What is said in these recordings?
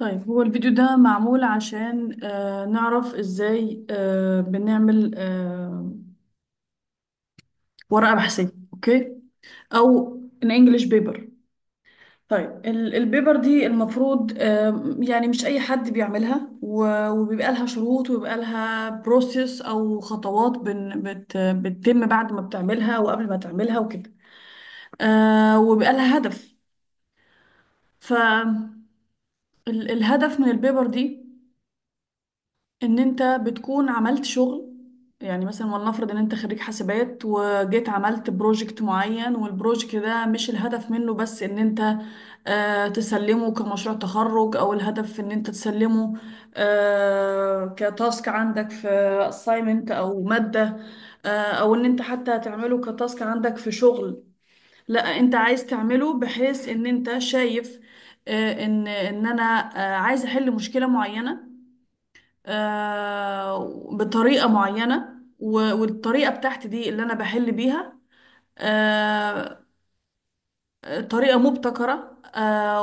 طيب هو الفيديو ده معمول عشان آه نعرف ازاي آه بنعمل آه ورقة بحثية اوكي او ان انجلش بيبر طيب البيبر دي المفروض آه، يعني مش أي حد بيعملها وبيبقى لها شروط وبيبقى لها بروسيس أو خطوات بتتم بعد ما بتعملها وقبل ما تعملها وكده آه، وبيبقى لها هدف ال- الهدف من البيبر دي ان انت بتكون عملت شغل يعني مثلا ولنفرض ان انت خريج حاسبات وجيت عملت بروجكت معين والبروجكت ده مش الهدف منه بس ان انت آه، تسلمه كمشروع تخرج او الهدف ان انت تسلمه آه، كتاسك عندك في assignment او مادة آه، او ان انت حتى تعمله كتاسك عندك في شغل لا انت عايز تعمله بحيث ان انت شايف آه، ان ان انا آه، عايز عايزه احل مشكله معينه آه، بطريقه معينه والطريقه بتاعتي دي اللي انا بحل بيها طريقه مبتكره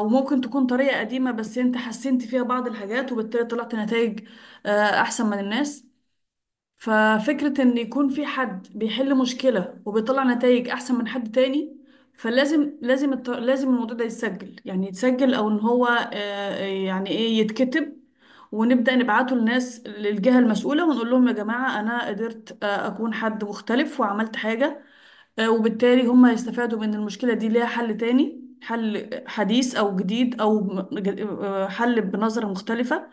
وممكن تكون طريقه قديمه بس انت حسنت فيها بعض الحاجات وبالتالي طلعت نتائج احسن من الناس ففكرة إن يكون في حد بيحل مشكلة وبيطلع نتائج أحسن من حد تاني فلازم لازم لازم الموضوع ده يتسجل يعني يتسجل او ان هو آه، يعني ايه يتكتب ونبدأ نبعته للناس للجهة المسؤولة ونقول لهم يا جماعة انا قدرت آه، اكون حد مختلف وعملت حاجة آه، وبالتالي هم هيستفادوا من المشكلة دي ليها حل تاني حل حديث او جديد او حل بنظرة مختلفة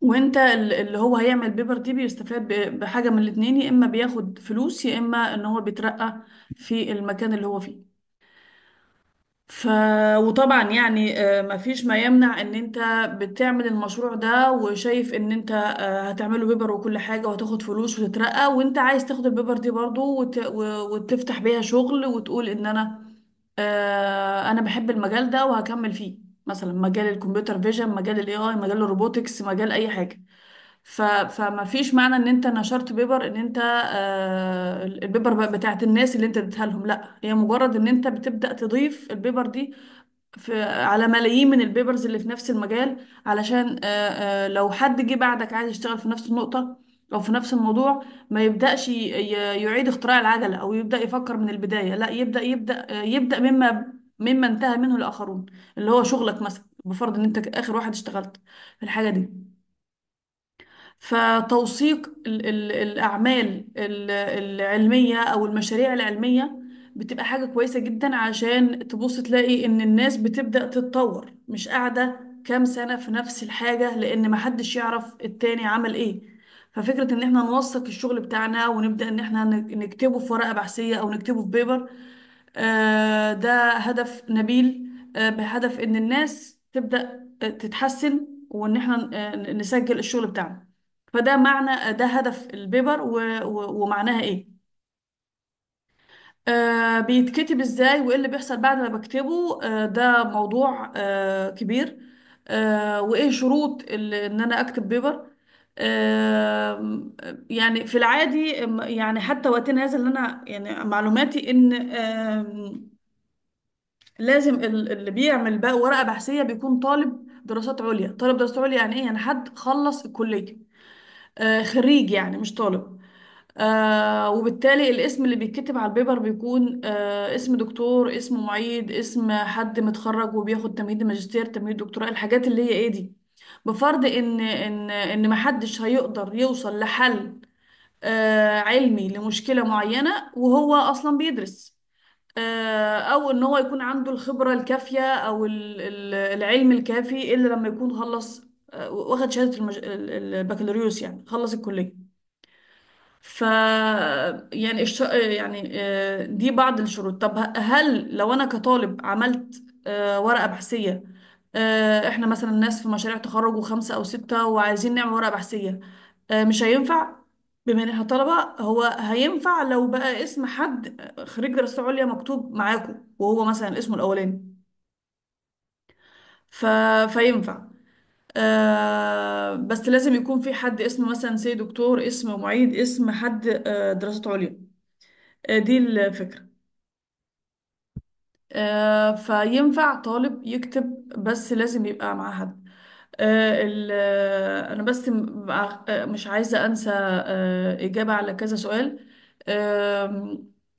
وانت ال- اللي هو هيعمل بيبر دي بيستفاد بحاجة من الاتنين يا اما بياخد فلوس يا اما ان هو بيترقى في المكان اللي هو فيه ف وطبعا يعني آه، ما مفيش ما يمنع ان انت بتعمل المشروع ده وشايف ان انت آه، هتعمله بيبر وكل حاجة وهتاخد فلوس وتترقى وانت عايز تاخد البيبر دي برضو وت... وتفتح بيها شغل وتقول ان انا آه، انا بحب المجال ده وهكمل فيه مثلا مجال الكمبيوتر فيجن مجال الاي اي مجال الروبوتكس مجال اي حاجه ف... فما فيش معنى ان انت نشرت بيبر ان انت آه البيبر بقى بتاعت الناس اللي انت اديتها لهم لا هي مجرد ان انت بتبدا تضيف البيبر دي في على ملايين من البيبرز اللي في نفس المجال علشان آه آه لو حد جه بعدك عايز يشتغل في نفس النقطه او في نفس الموضوع ما يبداش يعيد اختراع العجله او يبدا يفكر من البدايه لا يبدا يبدا آه، يبدا مما مما انتهى منه الآخرون اللي هو شغلك مثلا بفرض ان انت آخر واحد اشتغلت في الحاجة دي فتوثيق الأعمال العلمية أو المشاريع العلمية بتبقى حاجة كويسة جدا عشان تبص تلاقي إن الناس بتبدأ تتطور مش قاعدة كام سنة في نفس الحاجة لأن محدش يعرف التاني عمل إيه ففكرة إن إحنا نوثق الشغل بتاعنا ونبدأ إن إحنا نكتبه في ورقة بحثية أو نكتبه في بيبر آه، ده هدف نبيل آه، بهدف ان الناس تبدأ آه، تتحسن وان احنا نسجل الشغل بتاعنا فده معنى ده هدف البيبر ومعناها ايه آه، بيتكتب ازاي وايه اللي بيحصل بعد ما بكتبه آه، ده موضوع آه، كبير آه، وايه شروط ان انا اكتب بيبر يعني في العادي يعني حتى وقتنا هذا اللي انا يعني معلوماتي ان لازم اللي بيعمل بقى ورقة بحثية بيكون طالب دراسات عليا طالب دراسات عليا يعني ايه يعني حد خلص الكلية آه، خريج يعني مش طالب آه وبالتالي الاسم اللي بيتكتب على البيبر بيكون آه اسم دكتور اسم معيد اسم حد متخرج وبياخد تمهيد ماجستير تمهيد دكتوراه الحاجات اللي هي ايه دي بفرض ان ان ان محدش هيقدر يوصل لحل آه، علمي لمشكلة معينة وهو أصلا بيدرس آه، أو إن هو يكون عنده الخبرة الكافية أو العلم الكافي إلا لما يكون خلص آه، واخد شهادة البكالوريوس يعني خلص الكلية ف يعني يعني دي بعض الشروط طب هل لو أنا كطالب عملت ورقة بحثية آه، احنا مثلا ناس في مشاريع تخرج وخمسة او ستة وعايزين نعمل ورقة بحثية آه، مش هينفع بما ان احنا طلبة هو هينفع لو بقى اسم حد خريج دراسة عليا مكتوب معاكم وهو مثلا اسمه الاولاني ف... فينفع آه بس لازم يكون في حد اسمه مثلا سي دكتور اسم معيد اسم حد آه دراسات عليا آه دي الفكرة آه، فينفع طالب يكتب بس لازم يبقى مع حد آه، آه، انا بس مش عايزه انسى اجابه على كذا سؤال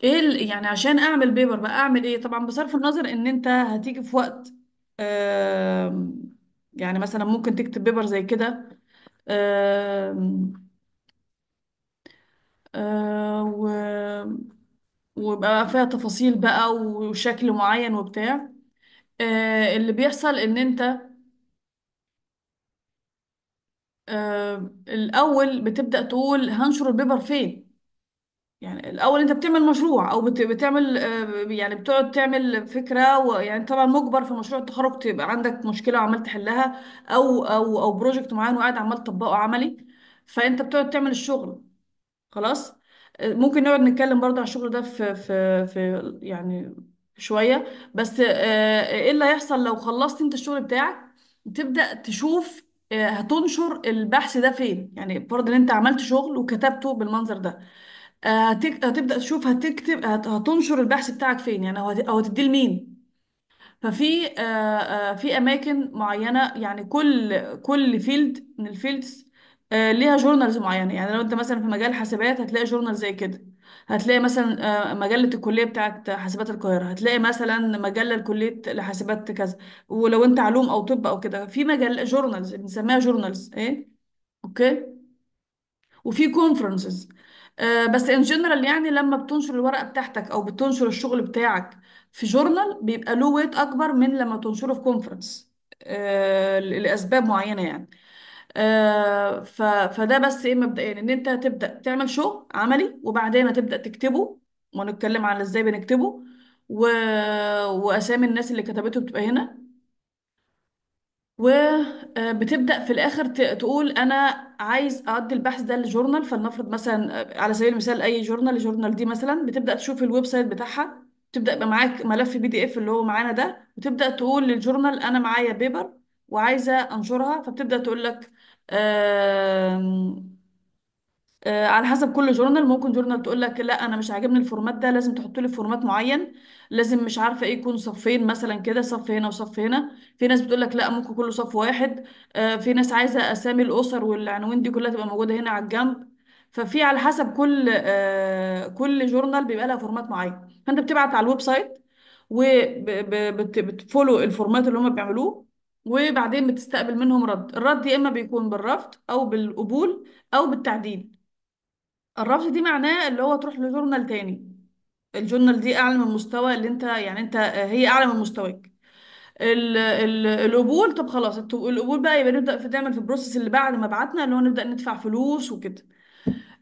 ايه يعني عشان اعمل بيبر بقى اعمل ايه طبعا بصرف النظر ان انت هتيجي في وقت يعني مثلا ممكن تكتب بيبر زي كده و ويبقى فيها تفاصيل بقى وشكل معين وبتاع آه، اللي بيحصل ان انت آه، الاول بتبدأ تقول هنشر البيبر فين يعني الاول انت بتعمل مشروع او بت- بتعمل آه، يعني بتقعد تعمل فكره ويعني طبعا مجبر في مشروع التخرج تبقى عندك مشكله وعمال تحلها او او او بروجكت معين وقاعد عمال تطبقه عملي فانت بتقعد تعمل الشغل خلاص ممكن نقعد نتكلم برضه على الشغل ده في في في يعني شوية بس آه، ايه اللي هيحصل لو خلصت انت الشغل بتاعك تبدأ تشوف آه، هتنشر البحث ده فين يعني فرض ان انت عملت شغل وكتبته بالمنظر ده آه، هتبدأ تشوف هتكتب هتنشر البحث بتاعك فين يعني او هتديه لمين ففي في اماكن معينة يعني كل كل فيلد من الفيلدز آه، ليها جورنالز معينه يعني لو انت مثلا في مجال حاسبات هتلاقي جورنال زي كده هتلاقي مثلا آه، مجله الكليه بتاعه حاسبات القاهره هتلاقي مثلا مجله الكلية لحاسبات كذا ولو انت علوم او طب او كده في مجله جورنالز بنسميها جورنالز ايه اوكي وفي كونفرنسز آه، بس ان جنرال يعني لما بتنشر الورقه بتاعتك او بتنشر الشغل بتاعك في جورنال بيبقى له ويت اكبر من لما تنشره في كونفرنس لاسباب معينه يعني آه، فده بس ايه مبدئيا ان انت هتبدا تعمل شو عملي وبعدين هتبدا تكتبه ونتكلم عن ازاي بنكتبه و... واسامي الناس اللي كتبته بتبقى هنا وبتبدأ آه، في الآخر تقول أنا عايز أعدي البحث ده لجورنال فلنفرض مثلا آه، على سبيل المثال أي جورنال جورنال دي مثلا بتبدأ تشوف الويب سايت بتاعها تبدأ يبقى معاك ملف بي دي إف اللي هو معانا ده وتبدأ تقول للجورنال أنا معايا بيبر وعايزة أنشرها فبتبدأ تقول لك آه، على حسب كل جورنال ممكن جورنال تقول لك لا انا مش عاجبني الفورمات ده لازم تحط لي فورمات معين لازم مش عارفه ايه يكون صفين مثلا كده صف هنا وصف هنا في ناس بتقول لك لا ممكن كله صف واحد آه، في ناس عايزه اسامي الاسر والعناوين دي كلها تبقى موجوده هنا على الجنب ففي على حسب كل آه، كل جورنال بيبقى لها فورمات معين فانت بتبعت على الويب سايت وبتفولو الفورمات اللي هم بيعملوه وبعدين بتستقبل منهم رد الرد يا إما بيكون بالرفض أو بالقبول أو بالتعديل الرفض دي معناه اللي هو تروح لجورنال تاني الجورنال دي أعلى من المستوى اللي أنت يعني أنت هي أعلى من مستواك ال- ال- القبول طب خلاص القبول بقى يبقى نبدأ في نعمل في البروسيس اللي بعد ما بعتنا اللي هو نبدأ ندفع فلوس وكده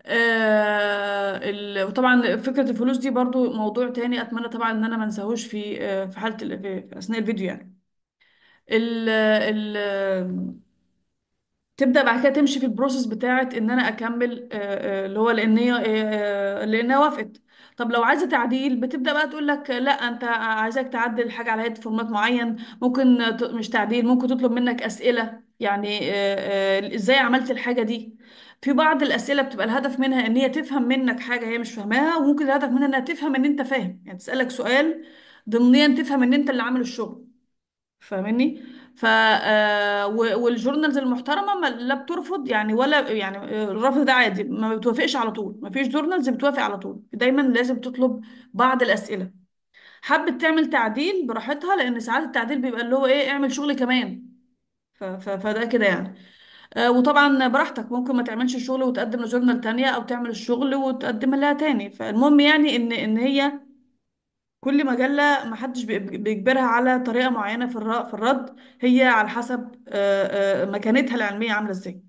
آه، ال- وطبعا فكرة الفلوس دي برضو موضوع تاني أتمنى طبعا إن أنا ما في آه، في حالة ال- في أثناء الفيديو يعني ال ال تبدأ بعد كده تمشي في البروسيس بتاعت ان انا اكمل آه، آه، اللي هو لان هي آه، لانها وافقت طب لو عايزه تعديل بتبدأ بقى تقول لك لا انت عايزاك تعدل حاجه على هيئه فورمات معين ممكن مش تعديل ممكن تطلب منك اسئله يعني ازاي عملت الحاجه دي في بعض الاسئله بتبقى الهدف منها ان هي تفهم منك حاجه هي مش فاهماها وممكن الهدف منها انها تفهم ان انت فاهم يعني تسألك سؤال ضمنيا تفهم ان انت اللي عامل الشغل فاهمني ف آه، والجورنالز المحترمه ما- لا بترفض يعني ولا يعني آه، الرفض ده عادي ما بتوافقش على طول ما فيش جورنالز بتوافق على طول دايما لازم تطلب بعض الاسئله حبت تعمل تعديل براحتها لان ساعات التعديل بيبقى اللي هو ايه اعمل شغل كمان ف... ف... فده كده يعني آه، وطبعا براحتك ممكن ما تعملش الشغل وتقدم لجورنال تانية او تعمل الشغل وتقدم لها تاني فالمهم يعني ان ان هي كل مجلة محدش بيجبرها على طريقة معينة في في الرد هي على حسب مكانتها العلمية عاملة ازاي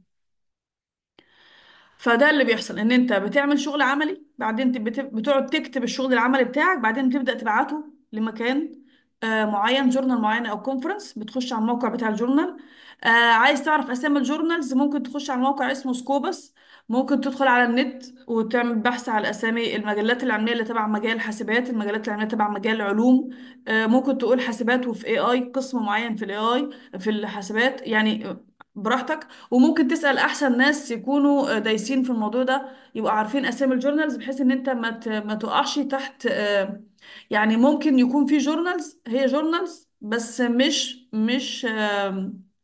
فده اللي بيحصل ان انت بتعمل شغل عملي بعدين بتقعد تكتب الشغل العملي بتاعك بعدين تبدأ تبعته لمكان آه، معين جورنال معين او كونفرنس بتخش على الموقع بتاع الجورنال آه، عايز تعرف اسامي الجورنالز ممكن تخش على موقع اسمه سكوبس ممكن تدخل على النت وتعمل بحث على اسامي المجلات العلميه اللي تبع مجال حاسبات المجلات العلميه تبع مجال علوم آه، ممكن تقول حاسبات وفي اي اي قسم معين في الاي اي في الحاسبات يعني براحتك وممكن تسأل احسن ناس يكونوا دايسين في الموضوع ده يبقوا عارفين اسامي الجورنالز بحيث ان انت ما ما تقعش تحت آه، يعني ممكن يكون في جورنالز هي جورنالز بس مش مش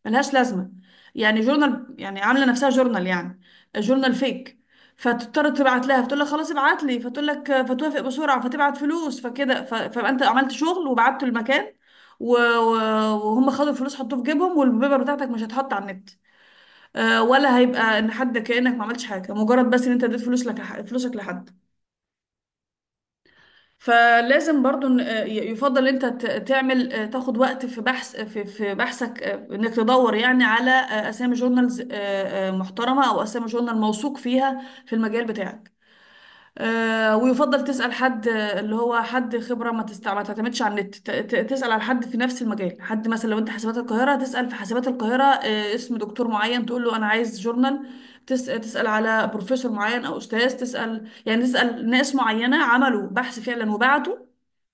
ملهاش لازمة يعني جورنال يعني عاملة نفسها جورنال يعني جورنال فيك فتضطر تبعت لها فتقول لها خلاص ابعت لي فتقول لك فتوافق بسرعة فتبعت فلوس فكده فأنت انت عملت شغل وبعته المكان و- و- وهم خدوا الفلوس حطوه في جيبهم والبيبر بتاعتك مش هتحط على النت آه، ولا هيبقى ان حد كأنك ما عملتش حاجه مجرد بس ان انت اديت فلوس لك فلوسك لحد فلازم برضو إن- آه، يفضل انت تعمل آه، تاخد وقت في بحث في في بحثك انك تدور يعني على اسامي جورنالز محترمه او اسامي جورنال موثوق فيها في المجال بتاعك آه، ويفضل تسأل حد آه، اللي هو حد خبرة ما تستع... ما تعتمدش على النت تسأل على حد في نفس المجال حد مثلا لو انت حسابات القاهرة تسأل في حسابات القاهرة آه، اسم دكتور معين تقول له انا عايز جورنال تس... تسأل على بروفيسور معين او استاذ تسأل يعني تسأل ناس معينة عملوا بحث فعلا وبعتوا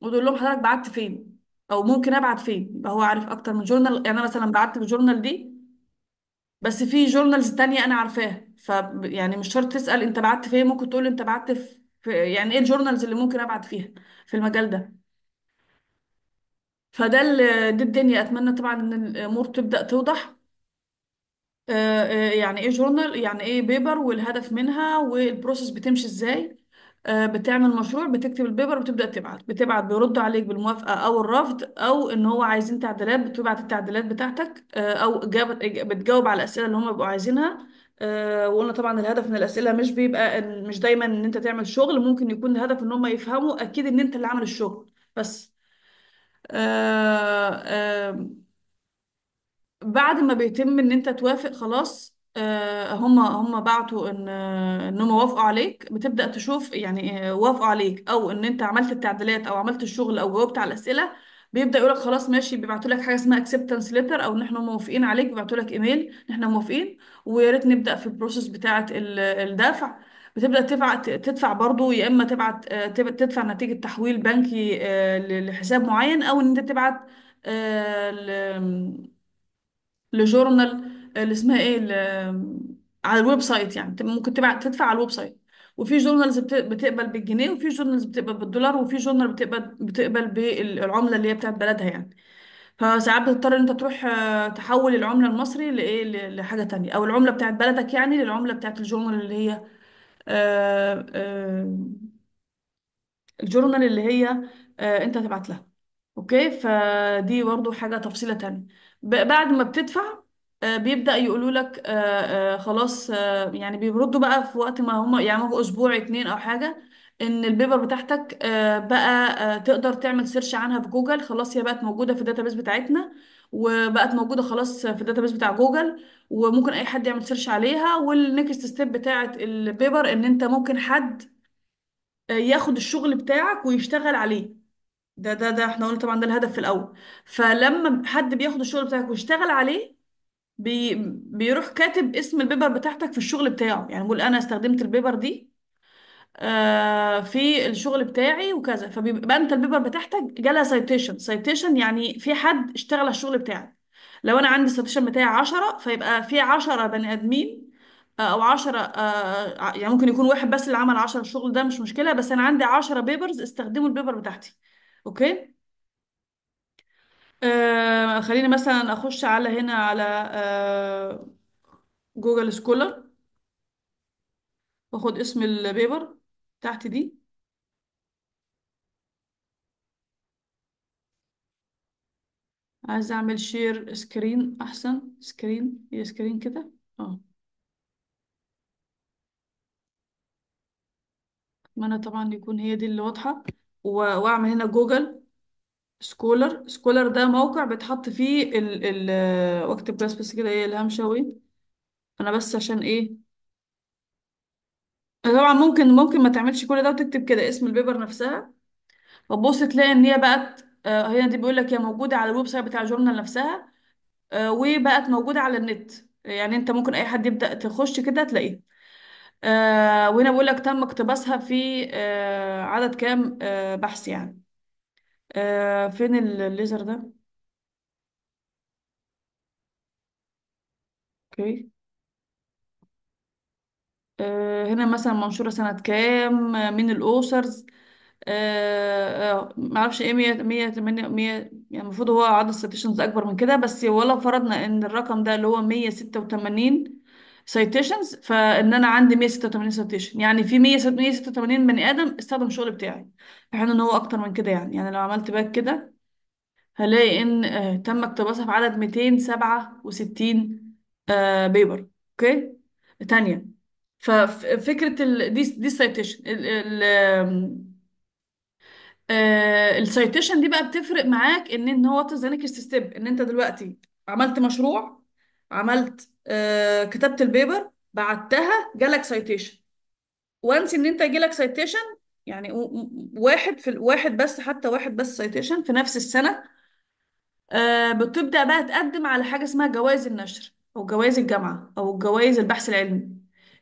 وتقول لهم حضرتك بعت فين او ممكن ابعت فين يبقى هو عارف اكتر من جورنال يعني انا مثلا بعت في الجورنال دي بس في جورنالز تانية انا عارفاها ف يعني مش شرط تسأل انت بعت في ايه ممكن تقول انت بعت في يعني ايه الجورنالز اللي ممكن ابعت فيها في المجال ده فده ال- دي الدنيا اتمنى طبعا ان الامور تبدأ توضح آه، آه، يعني ايه جورنال يعني ايه بيبر والهدف منها والبروسيس بتمشي ازاي آه، بتعمل مشروع بتكتب البيبر وبتبدأ تبعت بتبعت بيرد عليك بالموافقة او الرفض او ان هو عايزين تعديلات بتبعت التعديلات بتاعتك او إجابة بتجاوب على الأسئلة اللي هم بيبقوا عايزينها آه، وقلنا طبعا الهدف من الاسئله مش بيبقى إن- مش دايما ان انت تعمل شغل ممكن يكون الهدف ان هم يفهموا اكيد ان انت اللي عامل الشغل بس آه، آه، بعد ما بيتم ان انت توافق خلاص هم هم بعتوا ان ان هم وافقوا عليك بتبدأ تشوف يعني وافقوا عليك او ان انت عملت التعديلات او عملت الشغل او جاوبت على الأسئلة بيبدا يقول لك خلاص ماشي بيبعتوا لك حاجه اسمها اكسبتنس ليتر او ان احنا موافقين عليك بيبعتوا لك ايميل ان احنا موافقين ويا ريت نبدا في البروسيس بتاعه الدفع بتبدا تدفع تدفع برضه يا اما تبعت آه، تدفع نتيجه تحويل بنكي آه، لحساب معين او ان انت تبعت آه، لجورنال اللي اسمها ايه على الويب سايت يعني ممكن تبعت تدفع على الويب سايت وفي جورنالز بتقبل بالجنيه وفي جورنالز بتقبل بالدولار وفي جورنال بتقبل بتقبل بالعمله اللي هي بتاعت بلدها يعني فساعات بتضطر ان انت تروح آه، تحول العمله المصري لايه لحاجه تانية او العمله بتاعت بلدك يعني للعمله بتاعت الجورنال اللي هي ااا آه، آه، الجورنال اللي هي انت تبعت لها اوكي فدي برضو حاجه تفصيله تانية بعد ما بتدفع آه، بيبدأ يقولوا لك آه، آه، خلاص يعني بيردوا بقى في وقت ما هم يعني هو اسبوع اتنين او حاجة ان البيبر بتاعتك بقى تقدر تعمل سيرش عنها في جوجل خلاص هي بقت موجودة في الداتابيس بتاعتنا وبقت موجودة خلاص في الداتابيس بتاع جوجل وممكن اي حد يعمل سيرش عليها والنكست ستيب بتاعت البيبر ان انت ممكن حد ياخد الشغل بتاعك ويشتغل عليه ده ده ده احنا قلنا طبعا ده الهدف في الاول فلما حد بياخد الشغل بتاعك ويشتغل عليه بي بيروح كاتب اسم البيبر بتاعتك في الشغل بتاعه يعني بيقول انا استخدمت البيبر دي آه، في الشغل بتاعي وكذا فبيبقى انت البيبر بتاعتك جالها سايتيشن سايتيشن يعني في حد اشتغل على الشغل بتاعك لو انا عندي السايتيشن بتاعي 10 فيبقى في 10 بني ادمين آه، او 10 آه، يعني ممكن يكون واحد بس اللي عمل 10 الشغل ده مش مشكله بس انا عندي 10 بيبرز استخدموا البيبر بتاعتي اوكي آه، خليني مثلا اخش على هنا على جوجل سكولر واخد اسم البيبر بتاعتي دي عايزه اعمل شير سكرين احسن سكرين هي سكرين كده اه اتمنى طبعا يكون هي دي اللي واضحه واعمل هنا جوجل سكولر سكولر ده موقع بتحط فيه ال ال واكتب بس بس كده ايه الهام انا بس عشان ايه طبعا ممكن ممكن ما تعملش كل ده وتكتب كده اسم البيبر نفسها وتبص تلاقي ان هي بقت آه، هي دي بيقول لك هي موجوده على الويب سايت بتاع الجورنال نفسها آه، وبقت موجوده على النت يعني انت ممكن اي حد يبدا تخش كده تلاقيه آه، وهنا بيقول لك تم اقتباسها في عدد كام بحث يعني آه فين الليزر ده اوكي آه هنا مثلا منشورة سنة كام آه، مين الأوثرز آه آه، معرفش ايه 100 108 100 يعني المفروض هو عدد السيتيشنز أكبر من كده بس ولو فرضنا إن الرقم ده اللي هو 186 سيتيشنز فان انا عندي 186 سيتيشن يعني في 186 بني ادم استخدم الشغل بتاعي في حين ان هو اكتر من كده يعني يعني لو عملت باك كده هلاقي ان آه، تم اقتباسها في عدد 267 بيبر آه، اوكي تانية ففكرة ال... دي دي سيتيشن ال... ال... آه،, آه، دي بقى بتفرق معاك ان ان هو تزنك ستيب ان انت دلوقتي عملت مشروع عملت آه، كتبت البيبر بعتها جالك سايتيشن وانس ان انت يجيلك سايتيشن يعني واحد في واحد بس حتى واحد بس سايتيشن في نفس السنه آه، بتبدا بقى تقدم على حاجه اسمها جوائز النشر او جوائز الجامعه او جوائز البحث العلمي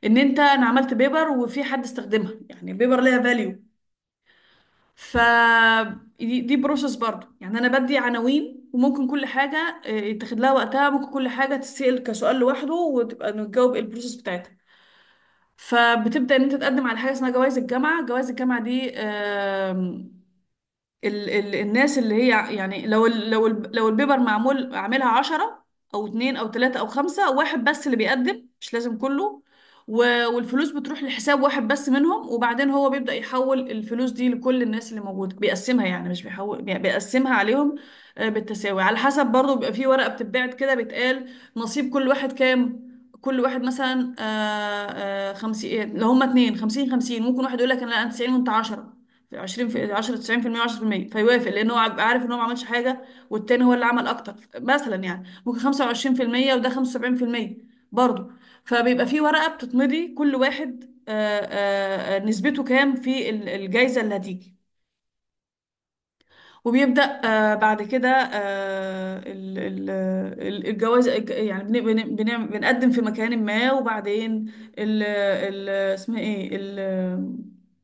ان انت انا عملت بيبر وفي حد استخدمها يعني بيبر ليها فاليو ف دي, دي بروسس برضو يعني انا بدي عناوين وممكن كل حاجه آه، يتاخد لها وقتها ممكن كل حاجه تتسال كسؤال لوحده وتبقى نجاوب البروسس بتاعتها فبتبدا ان انت تقدم على حاجه اسمها جوائز الجامعه جوائز الجامعه دي ال ال الناس اللي هي يعني لو ال لو ال لو البيبر معمول عاملها عشرة او اتنين او تلاتة او خمسة واحد بس اللي بيقدم مش لازم كله و- والفلوس بتروح لحساب واحد بس منهم وبعدين هو بيبدأ يحول الفلوس دي لكل الناس اللي موجودة بيقسمها يعني مش بيحول بيقسمها عليهم آه، بالتساوي على حسب برضه بيبقى في ورقة بتتبعت كده بتقال نصيب كل واحد كام كل واحد مثلا آه، آه، خمسين لو هما اتنين خمسين خمسين ممكن واحد يقول لك انا أنا 90 وانت 10 في 20 في 10 90% و10% فيوافق لان هو عارف ان هو ما عملش حاجه والتاني هو اللي عمل اكتر مثلا يعني ممكن 25% وده 75% برضه فبيبقى في ورقة بتتمضي كل واحد آه، آه، آه، نسبته كام في الجايزة اللي هتيجي وبيبدأ بعد كده آه، الجواز يعني بنقدم في مكان ما وبعدين ال اسمها ايه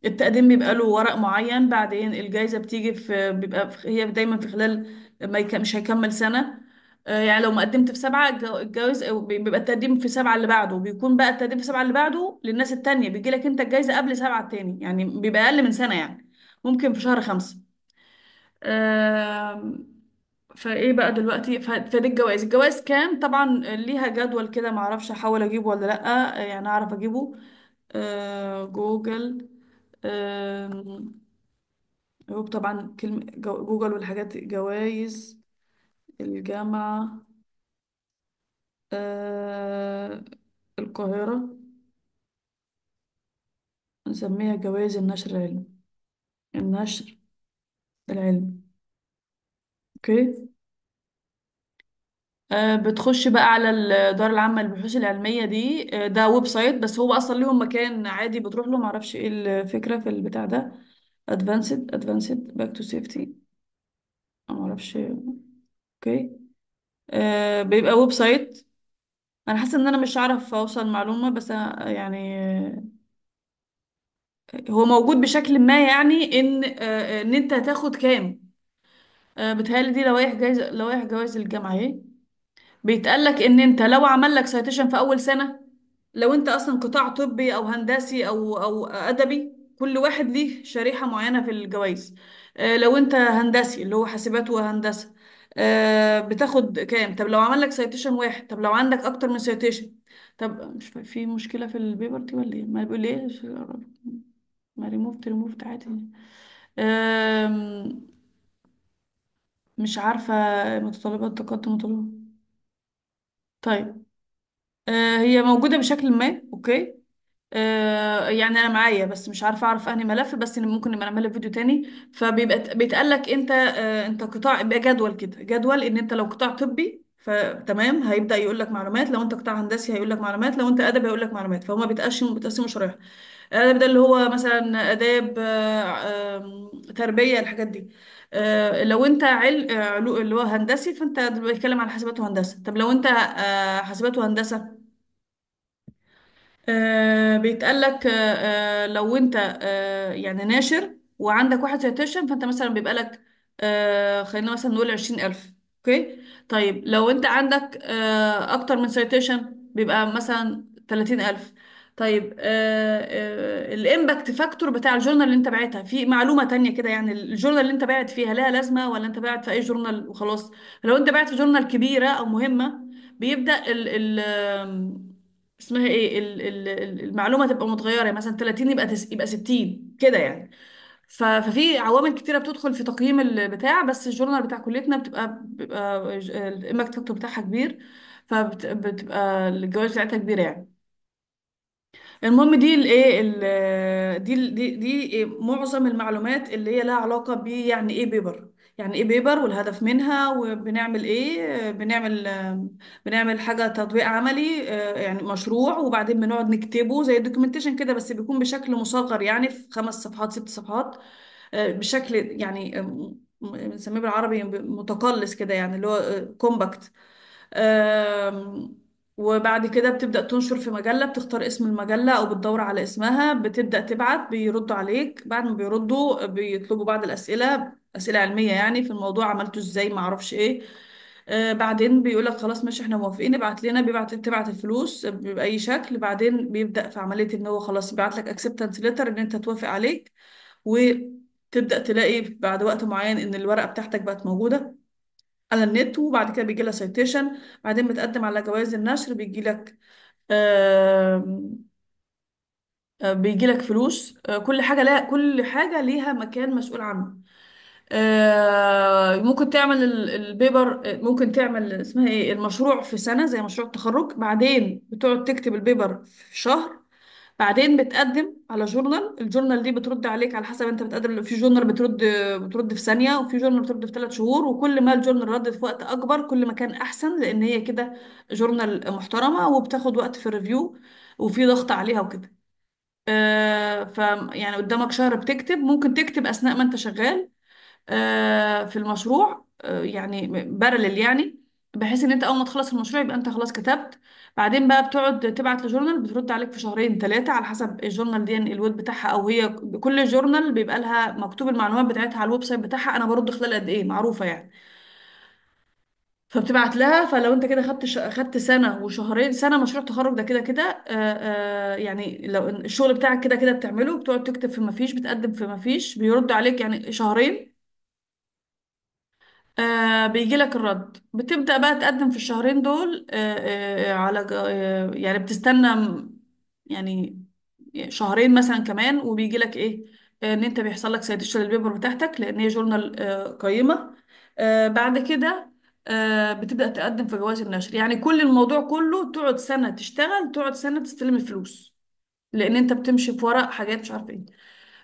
التقديم بيبقى له ورق معين بعدين الجائزة بتيجي في بيبقى هي دايما في خلال ما مش هيكمل سنة آه، يعني لو ما قدمت في سبعة الجواز آه، بيبقى التقديم في سبعة اللي بعده بيكون بقى التقديم في سبعة اللي بعده للناس التانية بيجي لك انت الجايزة قبل سبعة التاني يعني بيبقى أقل من سنة يعني ممكن في شهر خمسة فايه بقى دلوقتي فدي الجوائز الجوائز كام طبعا ليها جدول كده معرفش احاول اجيبه ولا لأ آه، يعني اعرف اجيبه جوجل هو طبعا كلمة جوجل والحاجات جوائز الجامعة آه القاهرة نسميها جوائز النشر العلمي النشر العلمي اوكي آه، بتخش بقى على الدار العامة للبحوث العلمية دي آه، ده ويب سايت بس هو أصلا ليهم مكان عادي بتروح له معرفش ايه الفكرة في البتاع ده advanced advanced back to safety معرفش اوكي آه بيبقى ويب سايت انا حاسه ان انا مش هعرف اوصل معلومه بس أنا- يعني آه، هو موجود بشكل ما يعني ان آه،, آه، ان انت هتاخد كام آه، بتهيألي دي لوائح جايز لوائح جوائز الجامعه اهي بيتقال لك ان انت لو عمل لك سيتيشن في اول سنه لو انت اصلا قطاع طبي او هندسي او او ادبي كل واحد ليه شريحه معينه في الجوائز آه، لو انت هندسي اللي هو حاسبات وهندسه آه، بتاخد كام طب لو عمل لك سيتيشن واحد طب لو عندك اكتر من سيتيشن طب مش في مشكله في البيبر دي ولا ايه ما بيقول ايه ما ريموفت ريموفت عادي مش عارفه متطلبات تقدم متطلبات طيب آه، هي موجودة بشكل ما اوكي آه، يعني انا معايا بس مش عارفه اعرف انهي ملف بس إن ممكن نبقى نعملها فيديو تاني فبيبقى بيتقال لك انت آه، انت قطاع يبقى جدول كده جدول ان انت لو قطاع طبي فتمام هيبدا يقول لك معلومات لو انت قطاع هندسي هيقول لك معلومات لو انت ادب هيقول لك معلومات فهما بيتقسموا بيتقسموا شرايح الادب ده اللي هو مثلا اداب آه، تربيه الحاجات دي لو انت عل... علو- اللي هو هندسي فانت بيتكلم على حاسبات وهندسه طب لو انت حاسبات وهندسه آه، بيتقال بيتقالك آه، آه، لو انت يعني ناشر وعندك واحد سيتيشن فانت مثلا بيبقى لك خلينا مثلا نقول عشرين ألف اوكي طيب لو انت عندك اكتر من سيتيشن بيبقى مثلا تلاتين ألف طيب الامباكت فاكتور بتاع الجورنال اللي انت باعتها في معلومة تانية كده يعني الجورنال اللي انت باعت فيها لها لازمة ولا انت باعت في اي جورنال وخلاص لو انت باعت في جورنال كبيرة او مهمة بيبدأ ال ال اسمها ايه المعلومه تبقى متغيره يعني مثلا 30 يبقى تس... يبقى 60 كده يعني ففي عوامل كتيره بتدخل في تقييم البتاع بس الجورنال بتاع كليتنا بتبقى بيبقى ج- الامباكت بتاعها كبير فبتبقى الجوائز بتاعتها كبيره يعني المهم دي الايه دي دي دي معظم المعلومات اللي هي لها علاقه ب يعني ايه بيبر يعني ايه بيبر والهدف منها وبنعمل ايه بنعمل بنعمل حاجه تطبيق عملي آه، يعني مشروع وبعدين بنقعد نكتبه زي الدوكيومنتيشن كده بس بيكون بشكل مصغر يعني في خمس صفحات ست صفحات آه، بشكل يعني بنسميه بالعربي متقلص كده يعني اللي هو كومباكت آه، وبعد كده بتبدأ تنشر في مجلة بتختار اسم المجلة أو بتدور على اسمها بتبدأ تبعت بيردوا عليك بعد ما بيردوا بيطلبوا بعض الأسئلة اسئله علميه يعني في الموضوع عملته ازاي ما اعرفش ايه آه، بعدين بيقول لك خلاص ماشي احنا موافقين ابعت لنا بيبعت تبعت الفلوس باي شكل بعدين بيبدا في عمليه ان هو خلاص يبعت لك اكسبتنس ليتر ان انت توافق عليك وتبدا تلاقي بعد وقت معين ان الورقه بتاعتك بقت موجوده على النت وبعد كده بيجي لها سيتيشن بعدين بتقدم على جواز النشر بيجي لك آه، بيجي لك فلوس آه، كل حاجه لها كل حاجه ليها مكان مسؤول عنه آه، ممكن تعمل ال- البيبر ممكن تعمل اسمها ايه المشروع في سنة زي مشروع التخرج بعدين بتقعد تكتب البيبر في شهر بعدين بتقدم على جورنال الجورنال دي بترد عليك على حسب انت بتقدم في جورنال بترد بترد في ثانية وفي جورنال بترد في ثلاث شهور وكل ما الجورنال ردت في وقت اكبر كل ما كان احسن لان هي كده جورنال محترمة وبتاخد وقت في الريفيو وفي ضغط عليها وكده آه، ف يعني قدامك شهر بتكتب ممكن تكتب اثناء ما انت شغال آه، في المشروع آه، يعني بارلل يعني بحيث ان انت اول ما تخلص المشروع يبقى انت خلاص كتبت بعدين بقى بتقعد تبعت لجورنال بترد عليك في شهرين ثلاثه على حسب الجورنال دي يعني الويب بتاعها او هي كل جورنال بيبقى لها مكتوب المعلومات بتاعتها على الويب سايت بتاعها انا برد خلال قد ايه معروفه يعني فبتبعت لها فلو انت كده خدت ش... خدت سنه وشهرين سنه مشروع تخرج ده كده كده آه، يعني لو الشغل بتاعك كده كده بتعمله بتقعد تكتب في مفيش بتقدم في مفيش بيرد عليك يعني شهرين آه بيجي لك الرد بتبدأ بقى تقدم في الشهرين دول آه آه, آه، على آه يعني بتستنى يعني شهرين مثلا كمان وبيجي لك ايه آه ان انت بيحصل لك سيتيشن للبيبر بتاعتك لان هي جورنال آه قيمة آه بعد كده آه بتبدأ تقدم في جواز النشر يعني كل الموضوع كله تقعد سنة تشتغل تقعد سنة تستلم الفلوس لان انت بتمشي في ورق حاجات مش عارفه ايه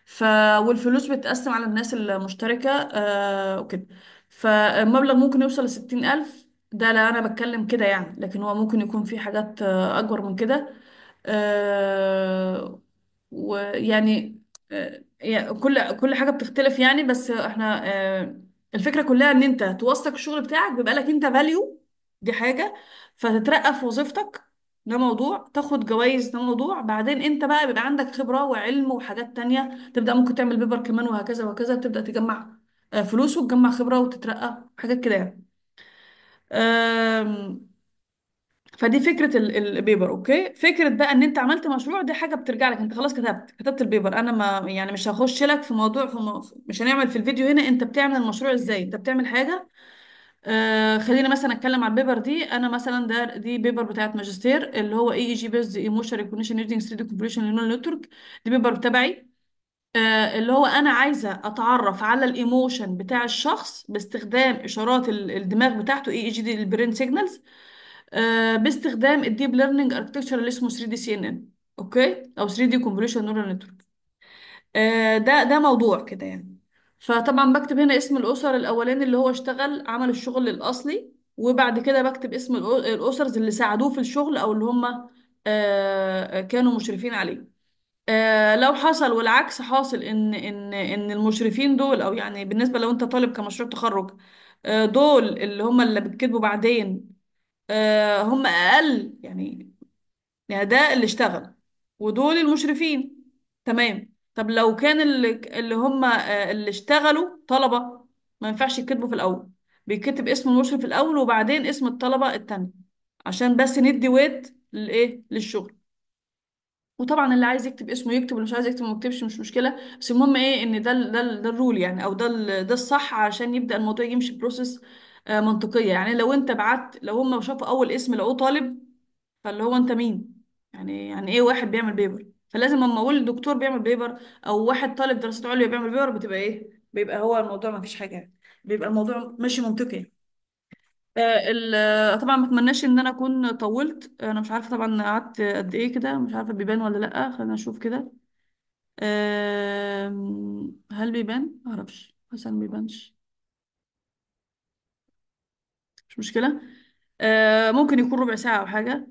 ف والفلوس بتتقسم على الناس المشتركه آه وكده فالمبلغ ممكن يوصل لستين ألف ده لا أنا بتكلم كده يعني لكن هو ممكن يكون في حاجات آه، أكبر من كده آه، ويعني آه، كل كل حاجة بتختلف يعني بس احنا الفكرة كلها ان انت توثق الشغل بتاعك بيبقى لك انت فاليو دي حاجة فتترقى في وظيفتك ده موضوع تاخد جوائز ده موضوع بعدين انت بقى بيبقى عندك خبرة وعلم وحاجات تانية تبدأ ممكن تعمل بيبر كمان وهكذا وهكذا تبدأ تجمع آه، فلوس وتجمع خبرة وتترقى حاجات كده يعني فدي فكرة البيبر اوكي فكرة بقى ان انت عملت مشروع دي حاجة بترجع لك انت خلاص كتبت كتبت البيبر انا ما يعني مش هخش لك في موضوع في مو... مش هنعمل في الفيديو هنا انت بتعمل المشروع ازاي انت بتعمل حاجة آه خلينا مثلا اتكلم على البيبر دي انا مثلا ده دي بيبر بتاعت ماجستير اللي هو اي جي بيز ايموشن ريكوجنيشن يوزنج 3 دي كومبليشن نيورال نتورك دي بيبر تبعي آه، اللي هو انا عايزه اتعرف على الايموشن بتاع الشخص باستخدام اشارات الدماغ بتاعته اي اي جي دي البرين سيجنالز آه، باستخدام الديب ليرنينج اركتكتشر اللي اسمه 3 دي سي ان ان اوكي او 3 دي كونفوليوشن نورال نتورك ده ده موضوع كده يعني فطبعا بكتب هنا اسم الاسر الاولاني اللي هو اشتغل عمل الشغل الاصلي وبعد كده بكتب اسم الاسرز اللي ساعدوه في الشغل او اللي هم آه، كانوا مشرفين عليه آه، لو حصل والعكس حاصل ان ان ان المشرفين دول او يعني بالنسبه لو انت طالب كمشروع تخرج آه، دول اللي هم اللي بتكتبوا بعدين آه، هم اقل يعني يعني ده اللي اشتغل ودول المشرفين تمام طب لو كان اللي اللي هم آه، اللي اشتغلوا طلبه ما ينفعش يتكتبوا في الاول بيتكتب اسم المشرف الاول وبعدين اسم الطلبه التانية عشان بس ندي ويت لايه للشغل وطبعا اللي عايز يكتب اسمه يكتب واللي مش عايز يكتب ما يكتبش مش مشكله بس المهم ايه ان ده ده ده الرول يعني او ده ده الصح عشان يبدا الموضوع يمشي بروسيس آه، منطقيه يعني لو انت بعت لو هم شافوا اول اسم لقوه طالب فاللي هو انت مين يعني يعني ايه واحد بيعمل بيبر فلازم اما اقول دكتور بيعمل بيبر او واحد طالب دراسات عليا بيعمل بيبر بتبقى ايه بيبقى هو الموضوع ما فيش حاجه يعني. بيبقى الموضوع ماشي منطقي آه، آه، طبعا ما اتمناش ان انا اكون طولت انا مش عارفه طبعا قعدت قد ايه كده مش عارفه بيبان ولا لا خلينا نشوف كده هل بيبان ما اعرفش حسن ما بيبانش مش مشكله آه، ممكن يكون ربع ساعه او حاجه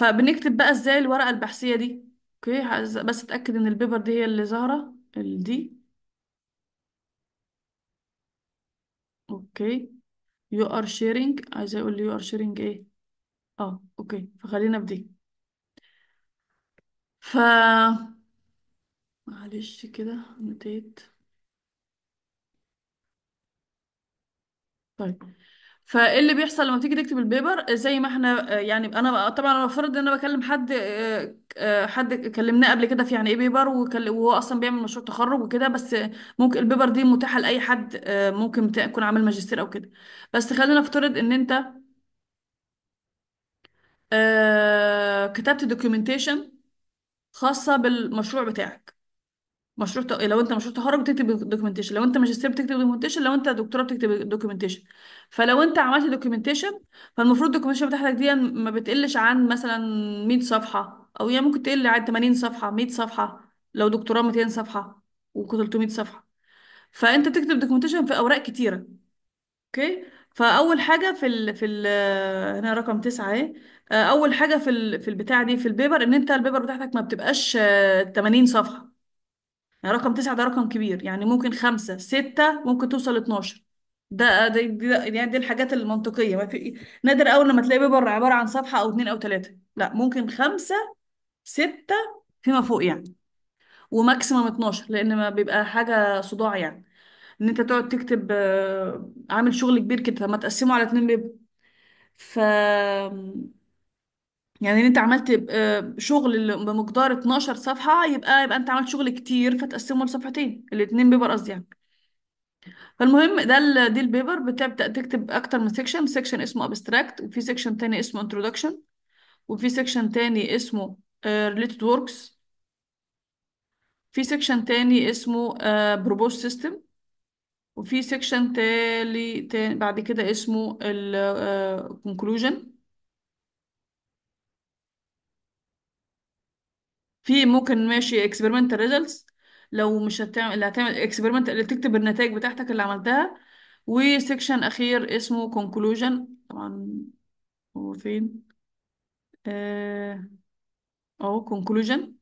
فبنكتب بقى ازاي الورقه البحثيه دي اوكي عايز- بس اتاكد ان البيبر دي هي اللي ظاهره ال- دي اوكي you are sharing عايزة اقول you are sharing ايه اه اوكي فخلينا بدي ف معلش كده نتيت طيب فايه اللي بيحصل لما تيجي تكتب البيبر زي ما احنا يعني انا طبعا انا بفترض ان انا بكلم حد آه، آه، حد كلمناه قبل كده في يعني ايه بيبر وهو اصلا بيعمل مشروع تخرج وكده بس ممكن البيبر دي متاحه لاي حد آه، ممكن تكون عامل ماجستير او كده بس خلينا نفترض ان انت كتبت دوكيومنتيشن خاصه بالمشروع بتاعك مشروع ت... لو انت مشروع تخرج بتكتب دوكيومنتيشن لو انت ماجستير بتكتب دوكيومنتيشن لو انت دكتوراه بتكتب دوكيومنتيشن فلو انت عملت دوكيومنتيشن فالمفروض الدوكيومنتيشن بتاعتك دي ما بتقلش عن مثلا 100 صفحه او يعني ممكن تقل عن 80 صفحه 100 صفحه لو دكتوراه 200 صفحه و300 صفحه فانت بتكتب دوكيومنتيشن في اوراق كتيره اوكي فاول حاجه في ال... في ال... هنا رقم تسعة اهي اول حاجه في ال... في البتاع دي في البيبر ان انت البيبر بتاعتك ما بتبقاش 80 صفحه يعني رقم تسعة ده رقم كبير يعني ممكن خمسة ستة ممكن توصل اتناشر ده دي دي يعني دي الحاجات المنطقية ما في نادر أول لما تلاقي بيبر عبارة عن صفحة أو اتنين أو تلاتة لا ممكن خمسة ستة فيما فوق يعني وماكسيمم اتناشر لأن ما بيبقى حاجة صداع يعني إن أنت تقعد تكتب آه، عامل شغل كبير كده طب ما تقسمه على اتنين بيبر ف يعني ان انت عملت آه، شغل بمقدار 12 صفحة يبقى يبقى انت عملت شغل كتير فتقسمه لصفحتين الاتنين بيبر قصدي يعني فالمهم ده ال- دي البيبر بتبدأ تكتب اكتر من سيكشن سيكشن اسمه ابستراكت وفي سيكشن تاني اسمه انترودكشن وفي سيكشن تاني اسمه ريليتد آه، وركس في سيكشن تاني اسمه بروبوز آه، سيستم وفي سيكشن تالي تاني بعد كده اسمه الكونكلوجن في ممكن ماشي اكسبيرمنتال ريزلتس لو مش هتعمل اللي هتعمل اكسبيرمنت اللي تكتب النتائج بتاعتك اللي عملتها وسكشن اخير اسمه كونكلوجن طبعا هو فين اه اهو كونكلوجن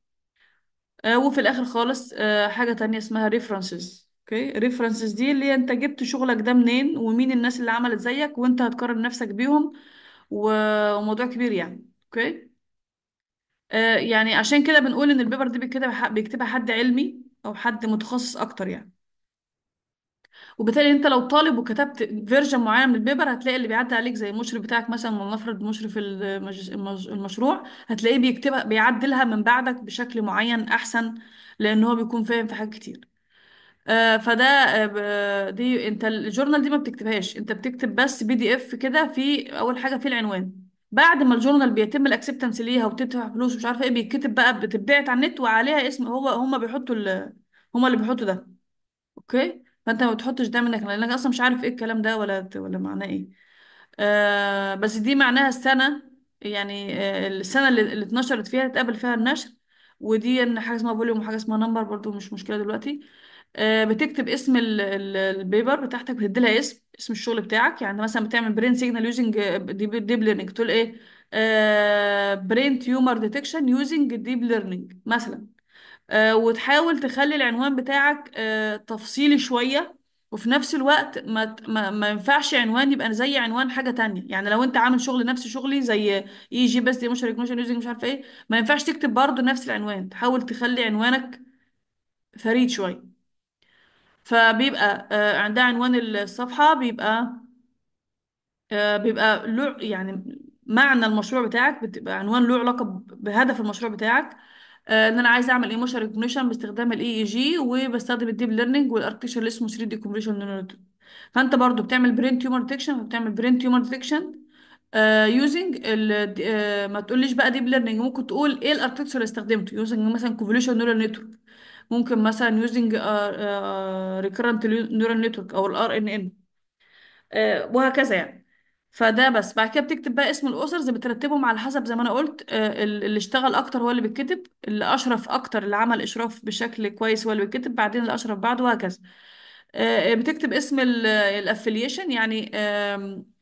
آه وفي الاخر خالص آه حاجه تانية اسمها ريفرنسز اوكي ريفرنسز دي اللي هي انت جبت شغلك ده منين ومين الناس اللي عملت زيك وانت هتقارن نفسك بيهم وموضوع كبير يعني اوكي آه، يعني عشان كده بنقول ان البيبر دي بيكتبها بيكتبها حد علمي او حد متخصص اكتر يعني وبالتالي انت لو طالب وكتبت فيرجن معين من البيبر هتلاقي اللي بيعدي عليك زي المشرف بتاعك مثلا ولنفرض مشرف المشروع هتلاقيه بيكتبها بيعدلها من بعدك بشكل معين احسن لان هو بيكون فاهم في حاجات كتير آه، فده آه، دي انت الجورنال دي ما بتكتبهاش انت بتكتب بس بي دي اف كده في اول حاجه فيه العنوان بعد ما الجورنال بيتم الاكسبتنس ليها وبتدفع فلوس ومش عارفه ايه بيتكتب بقى بتتبعت على النت وعليها اسم هو هم بيحطوا ال... هم اللي بيحطوا ده اوكي فانت ما بتحطش ده منك لانك اصلا مش عارف ايه الكلام ده ولا ولا معناه ايه آه بس دي معناها السنه يعني آه السنه اللي, اللي اتنشرت فيها اتقابل فيها النشر ودي ان حاجه اسمها فوليوم وحاجه اسمها نمبر برضو مش مشكله دلوقتي آه بتكتب اسم البيبر بتاعتك بتدي لها اسم اسم الشغل بتاعك يعني مثلا بتعمل برين سيجنال يوزنج ديب ليرنينج تقول ايه برين تيومر ديتكشن يوزنج ديب ليرنينج مثلا آه، وتحاول تخلي العنوان بتاعك آه، تفصيلي شوية وفي نفس الوقت ما ما ما ينفعش عنوان يبقى زي عنوان حاجة تانية يعني لو انت عامل شغل نفس شغلي زي اي جي بس دي مش مش يوزنج مش عارفة ايه ما ينفعش تكتب برضه نفس العنوان تحاول تخلي عنوانك فريد شوية فبيبقى عندها آه، عنوان الصفحة بيبقى آه، بيبقى له يعني معنى المشروع بتاعك بتبقى عنوان له علاقة بهدف المشروع بتاعك آه، ان انا عايزه اعمل ايموشن ريكوجنيشن باستخدام الاي اي e جي e وبستخدم الديب ليرنينج والاركتشر اللي اسمه 3 دي كومبريشن نيورال فانت برضو بتعمل برين تيومر ديتكشن فبتعمل برين تيومر ديتكشن يوزنج ما تقوليش بقى ديب ليرنينج ممكن تقول ايه الاركتشر اللي استخدمته يوزنج مثلا كونفوليوشن نيورال نتورك ممكن مثلا using a recurrent neural network او ال RNN ان آه، وهكذا يعني فده بس بعد كده بتكتب بقى اسم الاسرز بترتبهم على حسب زي ما انا قلت آه، اللي اشتغل اكتر هو اللي بيتكتب اللي اشرف اكتر اللي عمل اشراف بشكل كويس هو اللي بيتكتب بعدين اللي اشرف بعده وهكذا آه، بتكتب اسم الافiliation يعني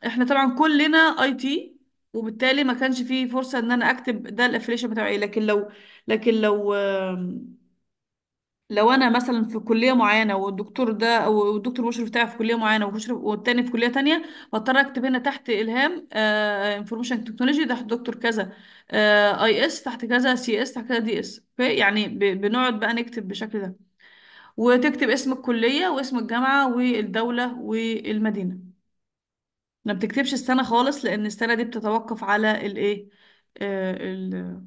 احنا طبعا كلنا اي تي وبالتالي ما كانش فيه فرصة ان انا اكتب ده الافليشن بتاعي لكن لو لكن لو لو انا مثلا في كليه معينه والدكتور ده او الدكتور المشرف بتاعي في كليه معينه والتاني في كليه تانية بضطر اكتب هنا تحت الهام انفورميشن آه، تكنولوجي تحت دكتور كذا اي آه، اس تحت كذا سي اس تحت كذا دي اس اوكي يعني بنقعد بقى نكتب بالشكل ده وتكتب اسم الكليه واسم الجامعه والدوله والمدينه ما بتكتبش السنه خالص لان السنه دي بتتوقف على الايه آه،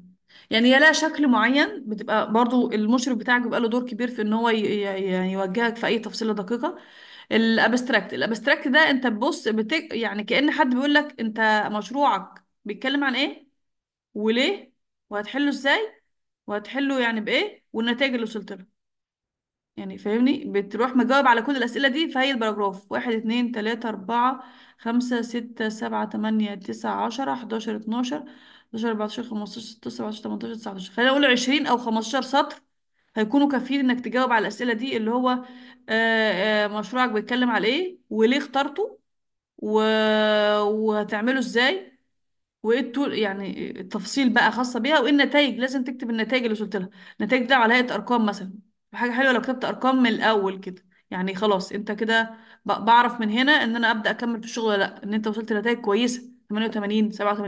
يعني هي لها شكل معين بتبقى برضو المشرف بتاعك بيبقى له دور كبير في ان هو يعني يوجهك في اي تفصيله دقيقه الابستراكت الابستراكت ده انت بتبص بتك... يعني كأن حد بيقول لك انت مشروعك بيتكلم عن ايه وليه وهتحله ازاي وهتحله يعني بايه والنتائج اللي وصلت لها يعني فاهمني بتروح مجاوب على كل الأسئلة دي في هي البراجراف واحد اتنين تلاتة أربعة خمسة ستة سبعة تمانية تسعة عشرة حداشر اتناشر 11 14 15 16 17 18 19 خلينا نقول 20 او 15 سطر هيكونوا كافيين انك تجاوب على الاسئله دي اللي هو آه، آه، مشروعك بيتكلم على ايه وليه اخترته وهتعمله ازاي وايه التول يعني التفاصيل بقى خاصه بيها وايه النتائج لازم تكتب النتائج اللي وصلت لها النتائج دي على هيئه ارقام مثلا حاجه حلوه لو كتبت ارقام من الاول كده يعني خلاص انت كده بعرف من هنا ان انا ابدا اكمل في الشغل ولا لا ان انت وصلت لنتائج كويسه 88 87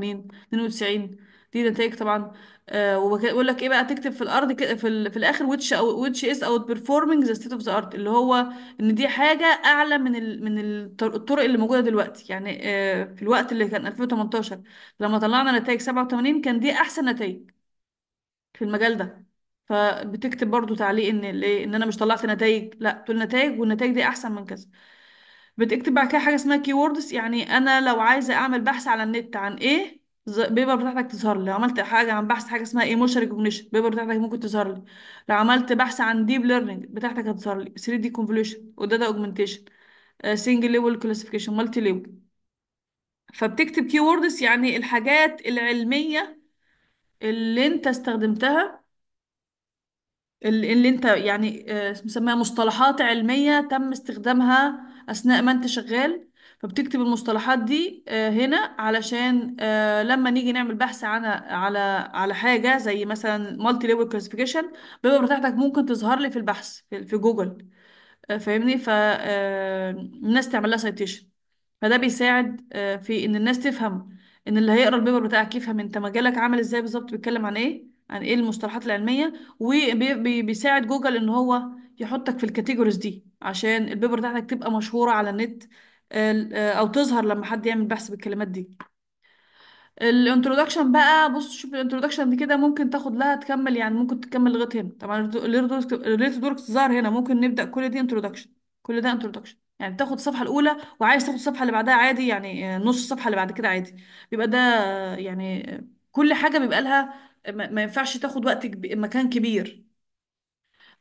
92 دي نتائج طبعا آه وبقول لك ايه بقى تكتب في الارض كده في, في الاخر which او which is out performing the state of the art اللي هو ان دي حاجه اعلى من ال... من الطرق اللي موجوده دلوقتي يعني آه في الوقت اللي كان 2018 لما طلعنا نتائج 87 كان دي احسن نتائج في المجال ده فبتكتب برضو تعليق ان إيه؟ ان انا مش طلعت نتائج لا تقول نتائج والنتائج دي احسن من كذا بتكتب بعد كده حاجه اسمها كي ووردز يعني انا لو عايزه اعمل بحث على النت عن ايه بيبر بتاعتك تظهر لي لو عملت حاجه عن بحث حاجه اسمها ايموشن ريكوجنيشن بيبر بتاعتك ممكن تظهر لي لو عملت بحث عن ديب ليرنينج بتاعتك هتظهر لي 3 دي كونفوليوشن وداتا اوجمنتيشن سنجل ليفل كلاسيفيكيشن مالتي ليفل فبتكتب كي ووردز يعني الحاجات العلميه اللي انت استخدمتها ال- اللي انت يعني آه، مسميها مصطلحات علمية تم استخدامها اثناء ما انت شغال فبتكتب المصطلحات دي آه، هنا علشان آه، لما نيجي نعمل بحث عن على على حاجه زي مثلا مالتي ليفل كلاسيفيكيشن بيبقى بتاعتك ممكن تظهر لي في البحث في, جوجل آه، فاهمني ف الناس تعمل لها سيتيشن فده بيساعد في ان الناس تفهم ان اللي هيقرا البيبر بتاعك يفهم انت مجالك عامل ازاي بالظبط بيتكلم عن ايه عن ايه المصطلحات العلميه وبيساعد جوجل ان هو يحطك في الكاتيجوريز دي عشان البيبر بتاعتك تبقى مشهورة على النت آه، او تظهر لما حد يعمل بحث بالكلمات دي الانترودكشن بقى بص شوف الانترودكشن دي كده ممكن تاخد لها تكمل يعني ممكن تكمل لغايه هنا طبعا الريليتد دورك تظهر هنا ممكن نبدا كل دي انترودكشن كل ده انترودكشن يعني تاخد الصفحه الاولى وعايز تاخد الصفحه اللي بعدها عادي يعني آه، نص الصفحه اللي بعد كده عادي بيبقى ده يعني كل حاجه بيبقى لها ما ينفعش تاخد وقت مكان كبير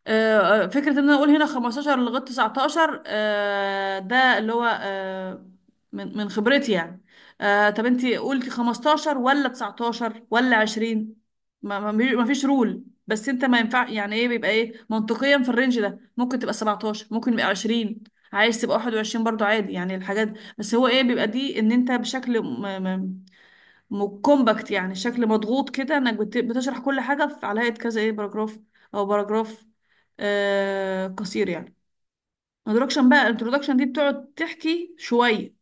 آه، آه، فكرة ان انا اقول هنا 15 لغاية 19 آه، ده اللي هو من من خبرتي يعني طب انت قلتي 15 ولا 19 ولا 20 ما فيش رول بس انت ما ينفع يعني ايه بيبقى ايه منطقيا في الرينج ده ممكن تبقى 17 ممكن يبقى 20 عايز تبقى 21 برضو عادي يعني الحاجات بس هو ايه بيبقى دي ان انت بشكل م- م- م- كومباكت يعني شكل مضغوط كده انك بت- بتشرح كل حاجة على هيئة كذا ايه باراجراف او باراجراف آه، قصير يعني انتروداكشن بقى introduction دي بتقعد تحكي شوية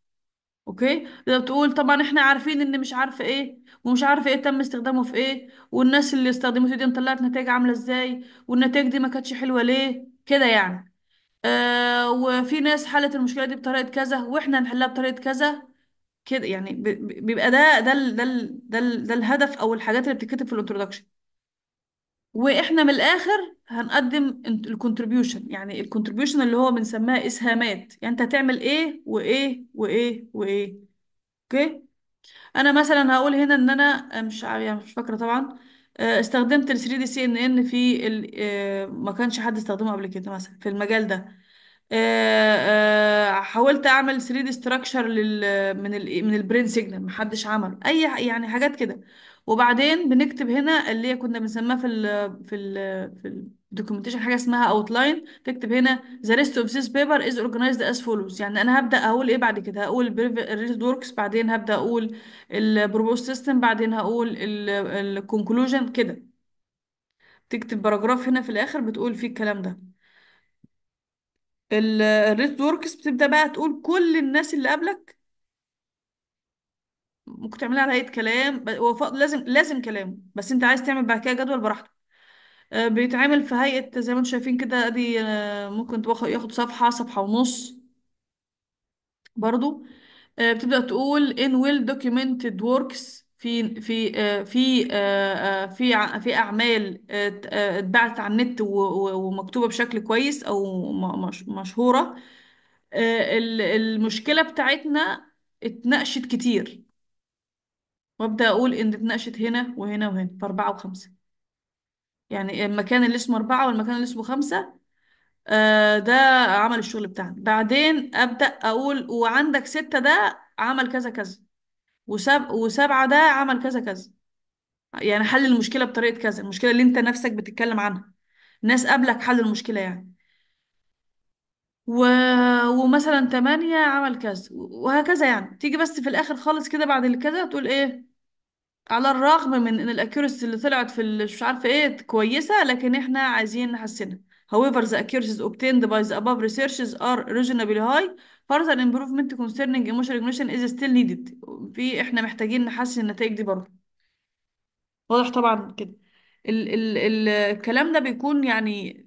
اوكي ده بتقول طبعا احنا عارفين ان مش عارفه ايه ومش عارفه ايه تم استخدامه في ايه والناس اللي استخدمته دي طلعت نتائج عامله ازاي والنتائج دي ما كانتش حلوه ليه كده يعني آه وفي ناس حلت المشكله دي بطريقه كذا واحنا هنحلها بطريقه كذا كده يعني بيبقى ده ده ال ده ال ده ال ده الهدف او الحاجات اللي بتتكتب في الانترودكشن واحنا من الاخر هنقدم الكونتريبيوشن يعني الكونتريبيوشن اللي هو بنسميها اسهامات يعني انت هتعمل ايه وايه وايه وايه اوكي انا مثلا هقول هنا ان انا آه، مش يعني مش فاكره طبعا آه، استخدمت ال 3 دي سي ان ان في آه، ما كانش حد استخدمه قبل كده مثلا في المجال ده حاولت اعمل 3 دي ستراكشر لل من الـ من البرين سيجنال محدش عمله اي يعني حاجات كده وبعدين بنكتب هنا اللي هي كنا بنسميها في الـ في الـ في الـ دوكيومنتيشن حاجه اسمها اوتلاين تكتب هنا ذا ريست اوف ذيس بيبر از اورجنايزد as فولوز يعني انا هبدا اقول ايه بعد كده هقول الريست وركس بعدين هبدا اقول البروبوز سيستم بعدين هقول الكونكلوجن كده تكتب باراجراف هنا في الاخر بتقول فيه الكلام ده الريست وركس بتبدا بقى تقول كل الناس اللي قبلك ممكن تعملها على هيئه كلام لازم لازم كلام بس انت عايز تعمل بعد كده جدول براحتك آه، بيتعمل في هيئة زي ما انتم شايفين كده ادي آه، ممكن ياخد صفحة صفحة ونص برضو آه، بتبدأ تقول in well documented works في في في في في أعمال اتبعت على النت ومكتوبة بشكل كويس أو مشهورة المشكلة بتاعتنا اتناقشت كتير وابدأ أقول إن اتناقشت هنا وهنا وهنا في أربعة وخمسة يعني المكان اللي اسمه أربعة والمكان اللي اسمه خمسة آه، ده عمل الشغل بتاعنا بعدين أبدأ أقول وعندك ستة ده عمل كذا كذا وسب... وسبعة ده عمل كذا كذا يعني حل المشكلة بطريقة كذا المشكلة اللي انت نفسك بتتكلم عنها ناس قبلك حل المشكلة يعني و... ومثلا تمانية عمل كذا وهكذا يعني تيجي بس في الآخر خالص كده بعد كذا تقول ايه على الرغم من ان الاكيورسي اللي طلعت في مش عارفه ايه كويسه لكن احنا عايزين نحسنها however the accuracies obtained by the above researches are reasonably high further improvement concerning emotional recognition is still needed في احنا محتاجين نحسن النتائج دي برضه واضح طبعا كده ال ال ال الكلام ده بيكون يعني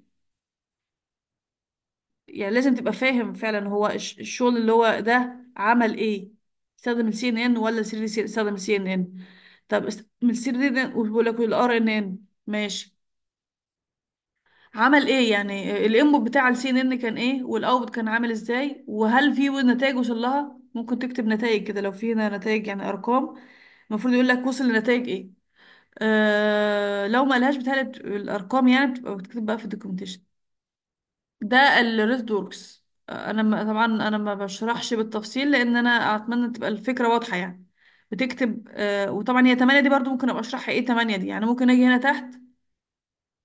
يعني لازم تبقى فاهم فعلا هو الشغل اللي هو ده عمل ايه استخدم ال CNN ولا استخدم ال CNN طب من السير دي بقول لك الار ان ان ماشي عمل ايه يعني آه، الانبوت بتاع السي ان ان كان ايه والاوت كان عامل ازاي وهل في نتائج وصل لها ممكن تكتب نتائج كده لو في نتائج يعني ارقام المفروض يقول لك وصل لنتائج ايه آه لو ما لهاش بتهيألي الارقام يعني بتبقى بتكتب بقى في الدوكيومنتيشن ده الريست وركس آه، انا طبعا انا ما بشرحش بالتفصيل لان انا اتمنى تبقى الفكره واضحه يعني بتكتب آه، وطبعا هي 8 دي برضو ممكن ابقى اشرحها ايه 8 دي يعني ممكن اجي هنا تحت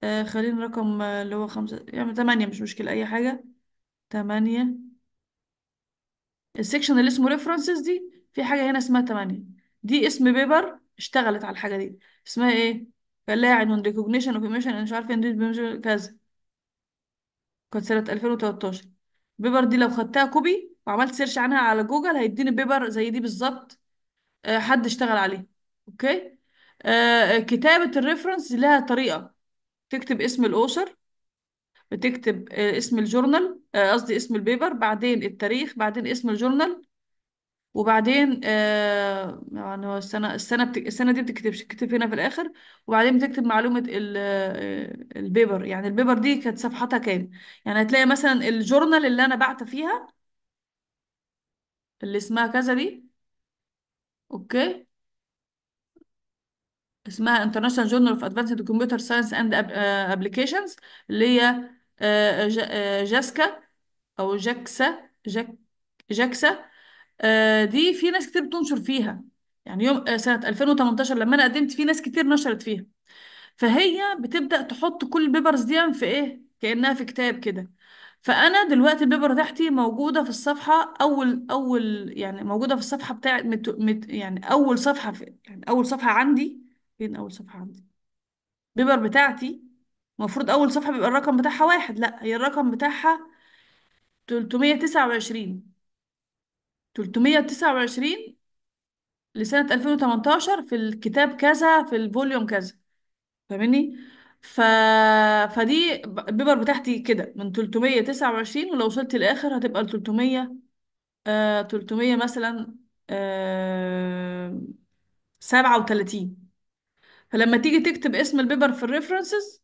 آه، خلينا رقم آه، اللي هو 5 يعني 8 مش مشكلة اي حاجة 8 السكشن اللي اسمه ريفرنسز دي في حاجة هنا اسمها 8 دي اسم بيبر اشتغلت على الحاجة دي اسمها ايه قال لها عنوان ريكوجنيشن اوف ايميشن انا مش عارفة انديد كذا كانت سنة 2013 بيبر دي لو خدتها كوبي وعملت سيرش عنها على جوجل هيديني بيبر زي دي بالظبط آه، حد اشتغل عليه اوكي آه، كتابة الريفرنس لها طريقة تكتب اسم الأوثر بتكتب آه، اسم الجورنال قصدي اسم البيبر بعدين التاريخ بعدين اسم الجورنال وبعدين يعني هو السنة السنة السنة دي بتكتبش بتكتب هنا في الآخر وبعدين بتكتب معلومة البيبر يعني البيبر دي كانت صفحتها كام يعني هتلاقي مثلا الجورنال اللي أنا بعت فيها اللي اسمها كذا دي اوكي اسمها International Journal of Advanced Computer Science and App- آه، Applications اللي هي آه، آه، جاسكا او جاكسا جاك جاكسا دي في ناس كتير بتنشر فيها يعني يوم سنة 2018 لما انا قدمت في ناس كتير نشرت فيها فهي بتبدأ تحط كل البيبرز دي في ايه كأنها في كتاب كده فانا دلوقتي البيبر بتاعتي موجوده في الصفحه اول اول يعني موجوده في الصفحه بتاعت مت مت يعني اول صفحه في يعني اول صفحه عندي فين اول صفحه عندي البيبر بتاعتي المفروض اول صفحه بيبقى الرقم بتاعها واحد لا هي الرقم بتاعها 329 329 لسنه 2018 في الكتاب كذا في الفوليوم كذا فاهمني ف... فدي البيبر بتاعتي كده من 329 ولو وصلت لآخر هتبقى ل 300 آه 300 مثلا آه 37 فلما تيجي تكتب اسم البيبر في الريفرنسز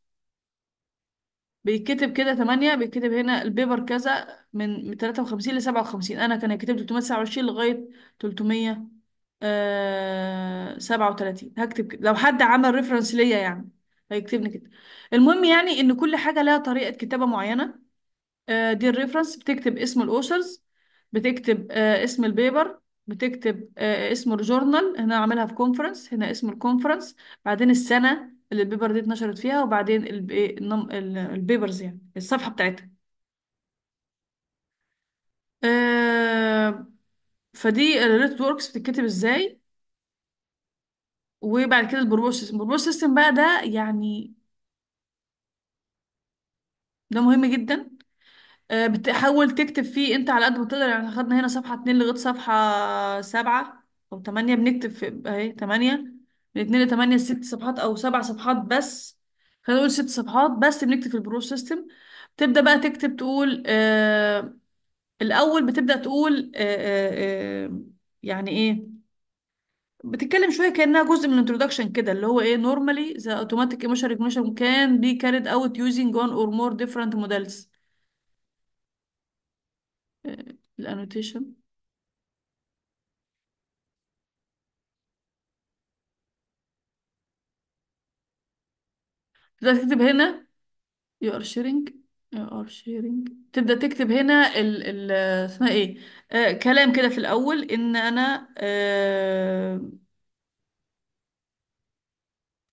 بيتكتب كده 8 بيتكتب هنا البيبر كذا من 53 ل 57 انا كان كتبت 329 لغايه 300 آه 37 هكتب كده. لو حد عمل ريفرنس ليا يعني هيكتبني كده المهم يعني ان كل حاجه لها طريقه كتابه معينه آه، دي الريفرنس بتكتب اسم الاوثرز بتكتب آه، اسم البيبر بتكتب آه، اسم الجورنال هنا عاملها في كونفرنس هنا اسم الكونفرنس بعدين السنه اللي البيبر دي اتنشرت فيها وبعدين البيبرز يعني الصفحه بتاعتها فدي الريت وركس بتتكتب ازاي وبعد كده البروبور سيستم سيستم بقى ده يعني ده مهم جدا آه، بتحاول تكتب فيه انت على قد ما تقدر يعني خدنا هنا صفحة اتنين لغاية صفحة سبعة او تمانية بنكتب في اهي تمانية من اتنين لتمانية ست صفحات او سبع صفحات بس خلينا نقول ست صفحات بس بنكتب في البرو سيستم بتبدأ بقى تكتب تقول آه الأول بتبدأ تقول آه آه آه يعني ايه بتتكلم شويه كانها جزء من الانترودكشن كده اللي هو ايه normally the automatic emotional regulation can be carried out using one or more different models الانوتيشن تقدر تكتب هنا you are sharing ار آه، شيرنج تبدأ تكتب هنا ال ال اسمها ايه آه كلام كده في الأول ان انا آه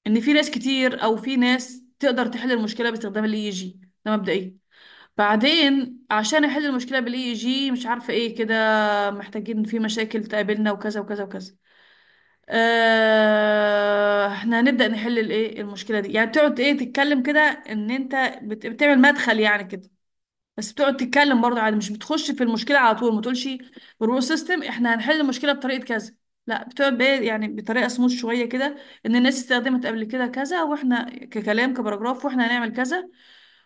ان في ناس كتير او في ناس تقدر تحل المشكلة باستخدام الاي جي ده مبدئيا إيه؟ بعدين عشان احل المشكلة بالاي جي مش عارفة ايه كده محتاجين في مشاكل تقابلنا وكذا وكذا وكذا آه، احنا هنبدأ نحل الايه المشكلة دي يعني تقعد ايه تتكلم كده ان انت بتعمل مدخل يعني كده بس بتقعد تتكلم برضه عادي مش بتخش في المشكلة على طول ما تقولش برو سيستم احنا هنحل المشكلة بطريقة كذا لا بتقعد بايه يعني بطريقة سموث شوية كده ان الناس استخدمت قبل كده كذا واحنا ككلام كباراجراف واحنا هنعمل كذا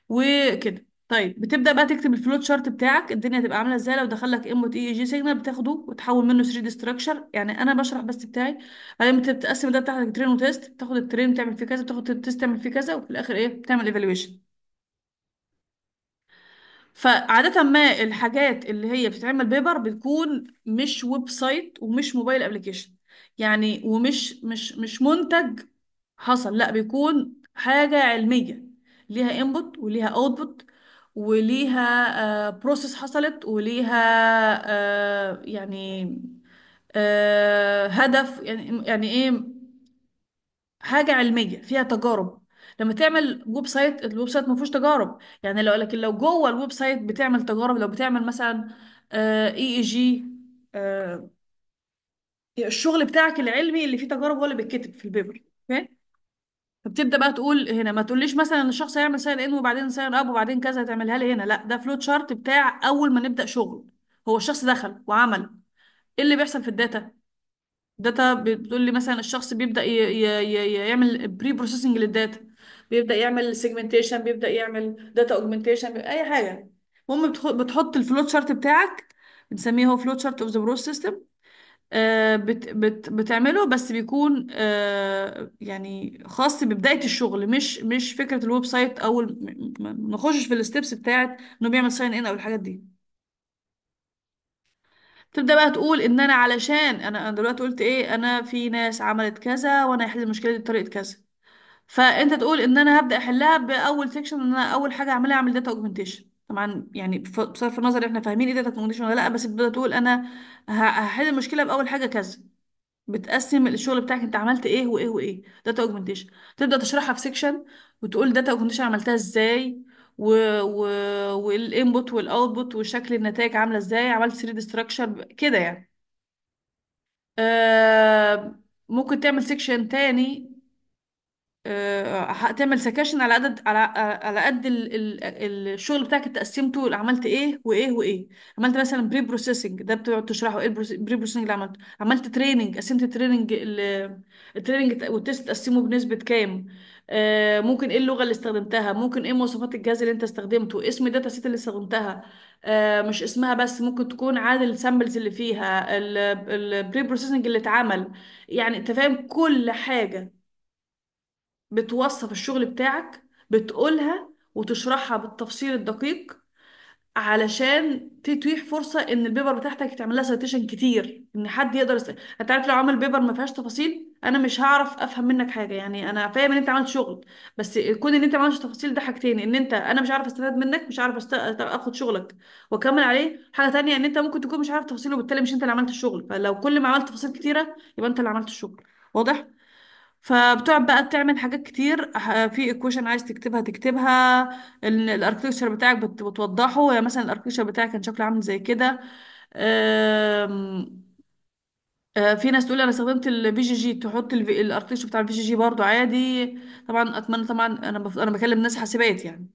وكده طيب بتبدأ بقى تكتب الفلوت شارت بتاعك الدنيا هتبقى عاملة ازاي لو دخل لك ام تي اي جي سيجنال بتاخده وتحول منه 3 دي ستراكشر يعني انا بشرح بس بتاعي بعدين بتقسم ده بتاعك ترين وتيست بتاخد الترين تعمل فيه كذا بتاخد التيست تعمل فيه كذا وفي الاخر ايه بتعمل ايفالويشن فعادة ما الحاجات اللي هي بتتعمل بيبر بتكون مش ويب سايت ومش موبايل ابلكيشن يعني ومش مش مش منتج حصل لا بيكون حاجة علمية ليها انبوت وليها اوتبوت وليها بروسيس آه، حصلت وليها آه، يعني آه، هدف يعني يعني ايه حاجه علميه فيها تجارب لما تعمل ويب سايت الويب سايت ما فيهوش تجارب يعني لو لكن لو جوه الويب سايت بتعمل تجارب لو بتعمل مثلا اي اي جي الشغل بتاعك العلمي اللي فيه تجارب هو اللي بيتكتب في البيبر اوكي فبتبدا بقى تقول هنا ما تقوليش مثلا إن الشخص هيعمل ساين ان وبعدين ساين اب وبعدين كذا هتعملها لي هنا لا ده فلو تشارت بتاع اول ما نبدا شغل هو الشخص دخل وعمل ايه اللي بيحصل في الداتا داتا بتقول لي مثلا الشخص بيبدا ي ي ي يعمل بري بروسيسنج للداتا بيبدا يعمل سيجمنتيشن بيبدا يعمل داتا اوجمنتيشن اي حاجه المهم بتحط الفلو تشارت بتاعك بنسميه هو فلو تشارت اوف ذا بروس سيستم آه، بت بت بتعمله بس بيكون آه، يعني خاص ببداية الشغل مش مش فكرة الويب سايت أول ما نخشش في الستبس بتاعة إنه بيعمل ساين إن أو الحاجات دي تبدأ بقى تقول إن أنا علشان أنا أنا دلوقتي قلت إيه أنا في ناس عملت كذا وأنا هحل المشكلة دي بطريقة كذا فأنت تقول إن أنا هبدأ أحلها بأول سيكشن إن أنا أول حاجة أعملها أعمل داتا أوجمنتيشن طبعا يعني بصرف النظر احنا فاهمين ايه داتا كومبيتيشن ولا لا بس بتقول انا هحل المشكله باول حاجه كذا بتقسم الشغل بتاعك انت عملت ايه وايه وايه داتا اوجمنتيشن تبدا تشرحها في سيكشن وتقول داتا اوجمنتيشن عملتها ازاي و... و... والانبوت والاوتبوت وشكل النتائج عامله ازاي عملت 3 دي ستراكشر كده يعني آه... ممكن تعمل سيكشن تاني آه، هتعمل سكاشن على قد على على قد ال... ال... الشغل بتاعك تقسمته عملت ايه وايه وايه عملت مثلا بري بروسيسنج ده بتقعد تشرحه ايه البري بروسيسنج اللي عملته عملت تريننج قسمت تريننج التريننج والتست تقسمه بنسبة كام آه، ممكن ايه اللغة اللي استخدمتها ممكن ايه مواصفات الجهاز اللي انت استخدمته اسم الداتا سيت اللي استخدمتها آه، مش اسمها بس ممكن تكون عدد السامبلز اللي فيها البري بروسيسنج اللي اتعمل يعني انت فاهم كل حاجة بتوصف الشغل بتاعك بتقولها وتشرحها بالتفصيل الدقيق علشان تتيح فرصه ان البيبر بتاعتك تعمل لها سيتيشن كتير ان حد يقدر انت عارف لو عمل بيبر ما فيهاش تفاصيل انا مش هعرف افهم منك حاجه يعني انا فاهم ان انت عملت شغل بس كون ان انت ما عملتش تفاصيل ده حاجتين ان انت انا مش عارف استفاد منك مش عارف است... اخد شغلك واكمل عليه حاجه تانية ان انت ممكن تكون مش عارف تفاصيله وبالتالي مش انت اللي عملت الشغل فلو كل ما عملت تفاصيل كتيره يبقى انت اللي عملت الشغل واضح فبتقعد بقى تعمل حاجات كتير في ايكويشن عايز تكتبها تكتبها الاركتكتشر بتاعك بتوضحه يعني مثلا الاركتكتشر بتاعك كان شكله عامل زي كده آه، في ناس تقول انا استخدمت الفي جي جي تحط الاركتكتشر بتاع الفي جي جي برضه عادي طبعا اتمنى طبعا انا بف... انا بكلم ناس حاسبات يعني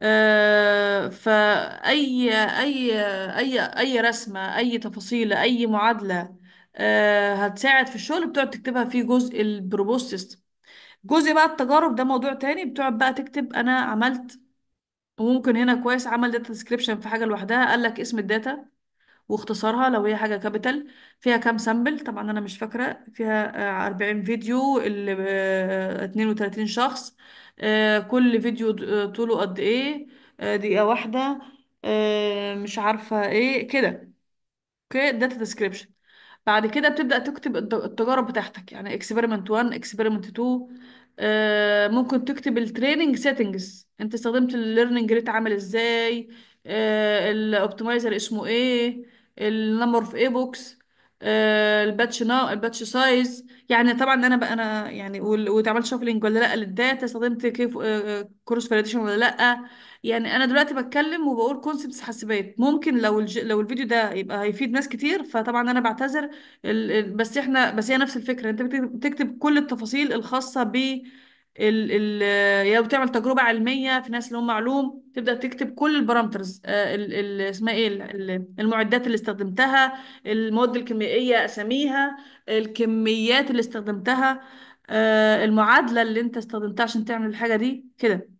آه، فاي اي اي اي رسمه اي تفاصيل اي معادله آه هتساعد في الشغل بتقعد تكتبها في جزء البروبوز سيستم جزء بقى التجارب ده موضوع تاني بتقعد بقى تكتب انا عملت وممكن هنا كويس عمل داتا ديسكريبشن في حاجه لوحدها قال لك اسم الداتا واختصارها لو هي حاجه كابيتال فيها كام سامبل طبعا انا مش فاكره فيها 40 آه، فيديو ال 32 آه، شخص آه، كل فيديو طوله قد ايه دقيقه واحده مش عارفه ايه كده اوكي داتا ديسكريبشن بعد كده بتبدأ تكتب التجارب بتاعتك يعني اكسبيرمنت 1 اكسبيرمنت 2 ممكن تكتب التريننج سيتنجز انت استخدمت الليرنينج ريت عامل ازاي آه، الاوبتمايزر اسمه ايه النمبر اوف اي بوكس الباتش نا الباتش سايز يعني طبعا انا بقى انا يعني واتعملت شافلنج ولا لا للداتا استخدمت كيف كروس آه، فاليديشن آه، ولا لا يعني انا دلوقتي بتكلم وبقول كونسبتس حاسبات ممكن لو الج... لو الفيديو ده يبقى هيفيد ناس كتير فطبعا انا بعتذر ال... ال- بس احنا بس هي نفس الفكره انت بتكتب بتكتب كل التفاصيل الخاصه ب ال ال يعني بتعمل تجربه علميه في ناس لهم معلوم تبدا تكتب كل البارامترز آه، ال ال اسمها ايه ال- المعدات اللي استخدمتها المواد الكيميائيه اساميها الكميات اللي استخدمتها آه، المعادله اللي انت استخدمتها عشان تعمل الحاجه دي كده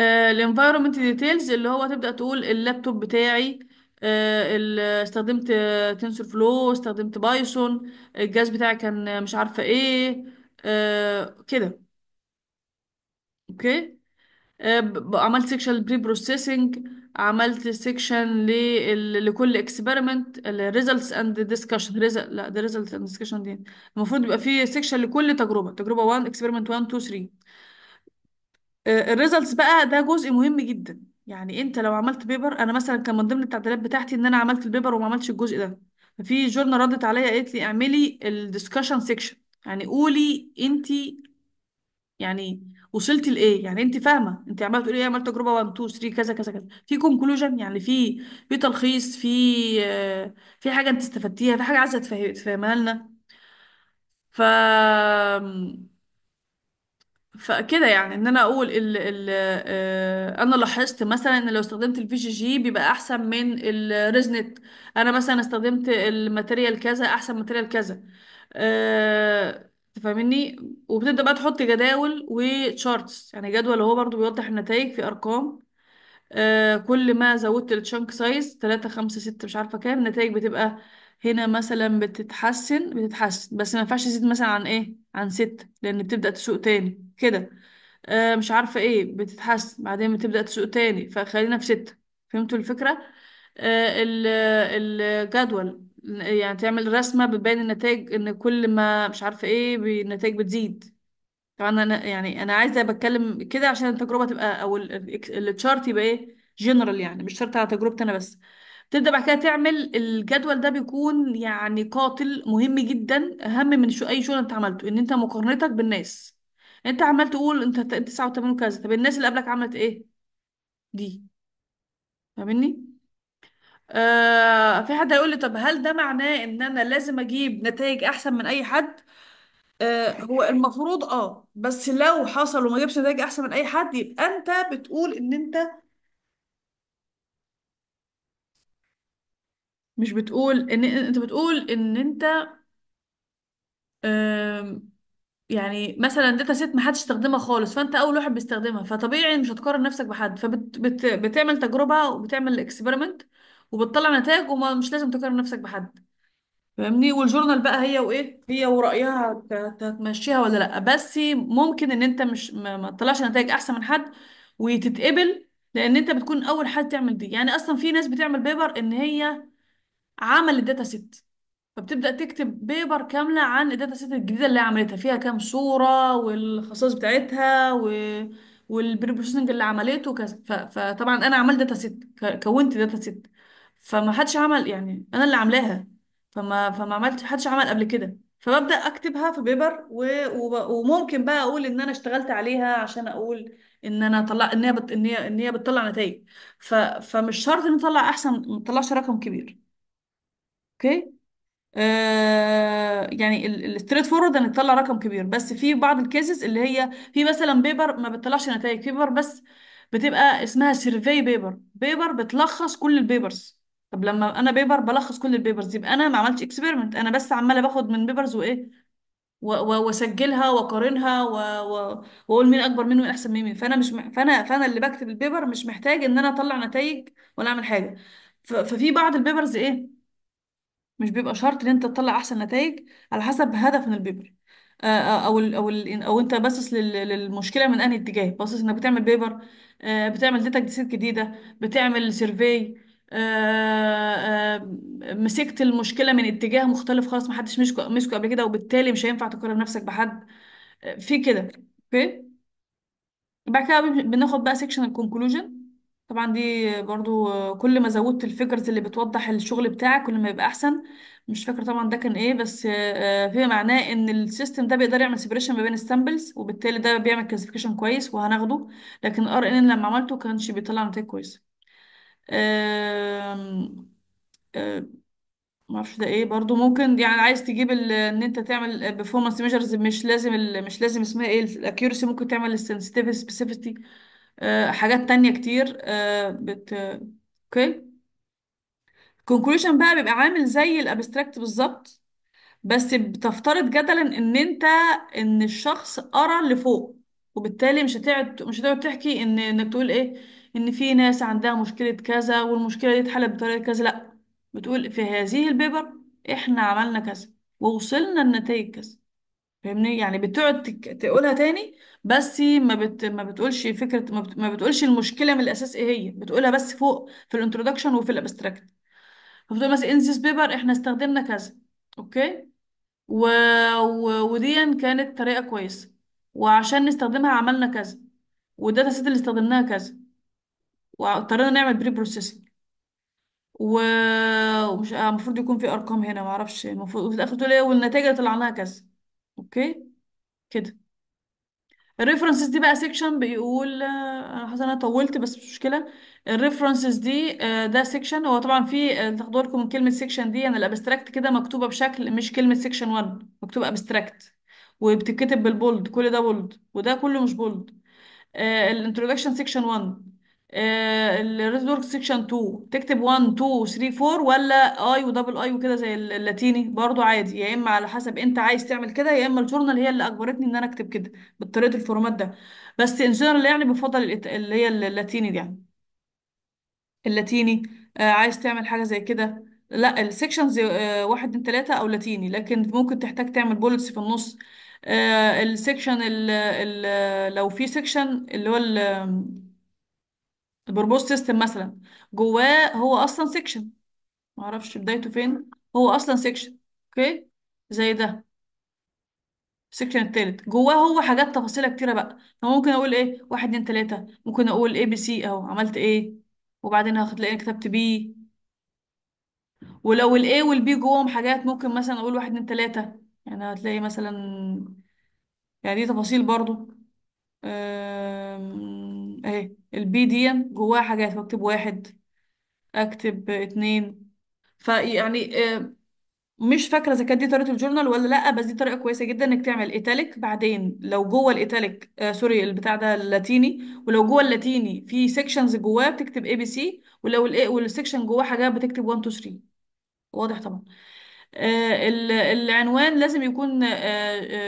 آه، الانفايرمنت ديتيلز اللي هو تبدأ تقول اللابتوب بتاعي آه، استخدمت تنسور فلو استخدمت بايثون الجهاز بتاعي كان مش عارفة ايه آه، كده اوكي عملت سيكشن بري بروسيسنج عملت سيكشن لكل اكسبيرمنت الريزلتس اند ديسكشن لا ده ريزلتس اند ديسكشن دي المفروض يبقى في سيكشن لكل تجربه تجربه 1 اكسبيرمنت 1 2 3 آه، الريزلتس بقى ده جزء مهم جدا يعني انت لو عملت بيبر انا مثلا كان من ضمن التعديلات بتاعتي ان انا عملت البيبر وما عملتش الجزء ده ففي جورنال ردت عليا قالت لي اعملي الديسكشن سيكشن يعني قولي انت يعني وصلتي لايه يعني انت فاهمه انت عماله تقولي ايه عملت تجربه 1 2 3 كذا كذا كذا في كونكلوجن يعني في في تلخيص في آه، في حاجه انت استفدتيها في حاجه عايزه تفهمها لنا ف فكده يعني ان انا اقول ال الـ آه، انا لاحظت مثلا ان لو استخدمت الفي جي جي بيبقى احسن من الريزنت انا مثلا استخدمت الماتيريال كذا احسن ماتيريال كذا آه، تفهميني وبتبدا بقى تحط جداول وتشارتس يعني جدول هو برضو بيوضح النتائج في ارقام آه، كل ما زودت الشانك سايز 3 5 6 مش عارفه كام النتائج بتبقى هنا مثلا بتتحسن بتتحسن بس ما ينفعش تزيد مثلا عن ايه عن ستة لان بتبدأ تسوق تاني كده آه مش عارفة ايه بتتحسن بعدين بتبدأ تسوق تاني فخلينا في ستة فهمتوا الفكرة آه ال- الجدول يعني تعمل رسمة بتبين النتائج ان كل ما مش عارفة ايه النتائج بتزيد طبعا انا يعني انا عايزة بتكلم كده عشان التجربة تبقى او التشارت يبقى ايه جنرال يعني مش شرط على تجربتي انا بس تبدأ بعد كده تعمل الجدول ده بيكون يعني قاتل مهم جدا أهم من شو أي شغل أنت عملته إن أنت مقارنتك بالناس أنت عمال تقول أنت تسعة وتمانين طب الناس اللي قبلك عملت إيه؟ دي فاهمني؟ آه في حد هيقول لي طب هل ده معناه إن أنا لازم أجيب نتائج أحسن من أي حد؟ آه، هو المفروض اه بس لو حصل وما جابش نتائج احسن من اي حد يبقى انت بتقول ان انت مش بتقول ان انت بتقول ان انت يعني مثلا داتا سيت محدش استخدمها خالص فانت اول واحد بيستخدمها فطبيعي مش هتقارن نفسك بحد فبتعمل تجربة وبتعمل اكسبيرمنت وبتطلع نتائج ومش لازم تقارن نفسك بحد فاهمني والجورنال بقى هي وايه هي ورأيها هتمشيها ولا لا بس ممكن ان انت مش ما تطلعش نتائج احسن من حد وتتقبل لان انت بتكون اول حد تعمل دي يعني اصلا في ناس بتعمل بيبر ان هي عمل الداتا سيت فبتبدا تكتب بيبر كامله عن الداتا سيت الجديده اللي هي عملتها فيها كام صوره والخصائص بتاعتها و... والبروسيسنج اللي عملته وكذا ف... فطبعا انا عملت داتا سيت كونت داتا سيت فما حدش عمل يعني انا اللي عاملاها فما فما عملت حدش عمل قبل كده فببدا اكتبها في بيبر و... و... وممكن بقى اقول ان انا اشتغلت عليها عشان اقول ان انا طلع ان هي بت... ان هي ان هي بتطلع نتائج ف... فمش شرط ان اطلع احسن ما تطلعش رقم كبير اوكي آه يعني الستريت فورورد انك تطلع رقم كبير بس في بعض الكيسز اللي هي في مثلا بيبر ما بتطلعش نتائج بيبر بس بتبقى اسمها سيرفي بيبر بيبر بتلخص كل البيبرز طب لما انا بيبر بلخص كل البيبرز يبقى انا ما عملتش اكسبيرمنت انا بس عماله باخد من بيبرز وايه و- و- واسجلها واقارنها و- و- واقول مين اكبر منه ومين احسن مين فانا مش م- فانا فانا اللي بكتب البيبر مش محتاج ان انا اطلع نتائج ولا اعمل حاجه ف- ففي بعض البيبرز ايه مش بيبقى شرط ان انت تطلع احسن نتائج على حسب هدف من البيبر آه، آه، او الـ او الـ او انت باصص للمشكله من انهي اتجاه باصص انك بتعمل بيبر آه، بتعمل داتا سيت جديده بتعمل سيرفي مسكت المشكله من اتجاه مختلف خالص ما حدش مسكه مسكه قبل كده وبالتالي مش هينفع تقارن نفسك بحد في كده اوكي بعد كده بناخد بقى سيكشن الكونكلوجن طبعا دي برضو كل ما زودت الفيجرز اللي بتوضح الشغل بتاعك كل ما يبقى احسن مش فاكره طبعا ده كان ايه بس آه،, آه، فيما معناه ان السيستم ده بيقدر يعمل سيبريشن ما بين السامبلز وبالتالي ده بيعمل كلاسيفيكيشن كويس وهناخده لكن ار ان لما عملته كانش بيطلع نتائج كويسه آه، ما اعرفش ده ايه برضو ممكن يعني عايز تجيب ان انت تعمل performance measures مش لازم مش لازم اسمها ايه الاكيورسي ممكن تعمل sensitivity سبيسيفيتي آه، حاجات تانية كتير آه، بت اوكي conclusion بقى بيبقى عامل زي الابستراكت بالظبط بس بتفترض جدلا ان انت ان الشخص قرا لفوق وبالتالي مش هتقعد مش هتقعد تحكي ان انك تقول ايه ان في ناس عندها مشكلة كذا والمشكلة دي اتحلت بطريقة كذا لا بتقول في هذه البيبر احنا عملنا كذا ووصلنا لنتائج كذا فاهمني يعني بتقعد تقولها تاني بس ما بت... ما بتقولش فكرة ما, بت... ما بتقولش المشكلة من الأساس إيه هي بتقولها بس فوق في الانترودكشن وفي الابستراكت فبتقول مثلا ان this بيبر إحنا استخدمنا كذا أوكي و... و... ودي كانت طريقة كويسة وعشان نستخدمها عملنا كذا والداتا سيت اللي استخدمناها كذا واضطرينا نعمل بري بروسيسنج و... ومش آه، المفروض يكون في ارقام هنا معرفش المفروض وفي الاخر تقول ايه والنتائج اللي طلعناها كذا اوكي كده الريفرنسز دي بقى سيكشن بيقول آه، انا حاسه انا طولت بس مش مشكله الريفرنسز دي آه، ده سيكشن هو طبعا في آه، تاخدوا بالكم من كلمه سيكشن دي انا الابستراكت كده مكتوبه بشكل مش كلمه سيكشن 1 مكتوبه ابستراكت وبتتكتب بالبولد كل ده بولد وده كله مش بولد الانترودكشن سيكشن 1 الريد دورك سيكشن 2 تكتب 1 2 3 4 ولا اي ودبل اي وكده زي اللاتيني برضو عادي يا اما على حسب انت عايز تعمل كده يا اما الجورنال هي اللي اجبرتني ان انا اكتب كده بطريقه الفورمات ده بس ان جنرال يعني بفضل اللي هي اللاتيني دي يعني اللاتيني آه، عايز تعمل حاجه زي كده لا السكشنز آه، واحد اتنين تلاته او لاتيني لكن ممكن تحتاج تعمل بولتس في النص السيكشن آه، السكشن لو في سكشن اللي هو البروبوز سيستم مثلا جواه هو اصلا سيكشن ما اعرفش بدايته فين هو اصلا سيكشن اوكي زي ده السيكشن التالت جواه هو حاجات تفاصيلها كتيره بقى فممكن ممكن اقول ايه واحد اتنين تلاته ممكن اقول إيه بي سي اهو عملت ايه وبعدين هتلاقيني كتبت بي ولو الاي والبي جواهم حاجات ممكن مثلا اقول واحد اتنين تلاته يعني هتلاقي مثلا يعني دي تفاصيل برضو أم... اهي البي دي جواها حاجات بكتب واحد اكتب اتنين فيعني آه، مش فاكره اذا كانت دي طريقه الجورنال ولا لا بس دي طريقه كويسه جدا انك تعمل ايتاليك بعدين لو جوه الايتاليك آه سوري البتاع ده اللاتيني ولو جوه اللاتيني في سيكشنز جواه بتكتب اي بي سي ولو الاي والسيكشن جواه حاجات بتكتب 1 2 3 واضح طبعا آه العنوان لازم يكون آه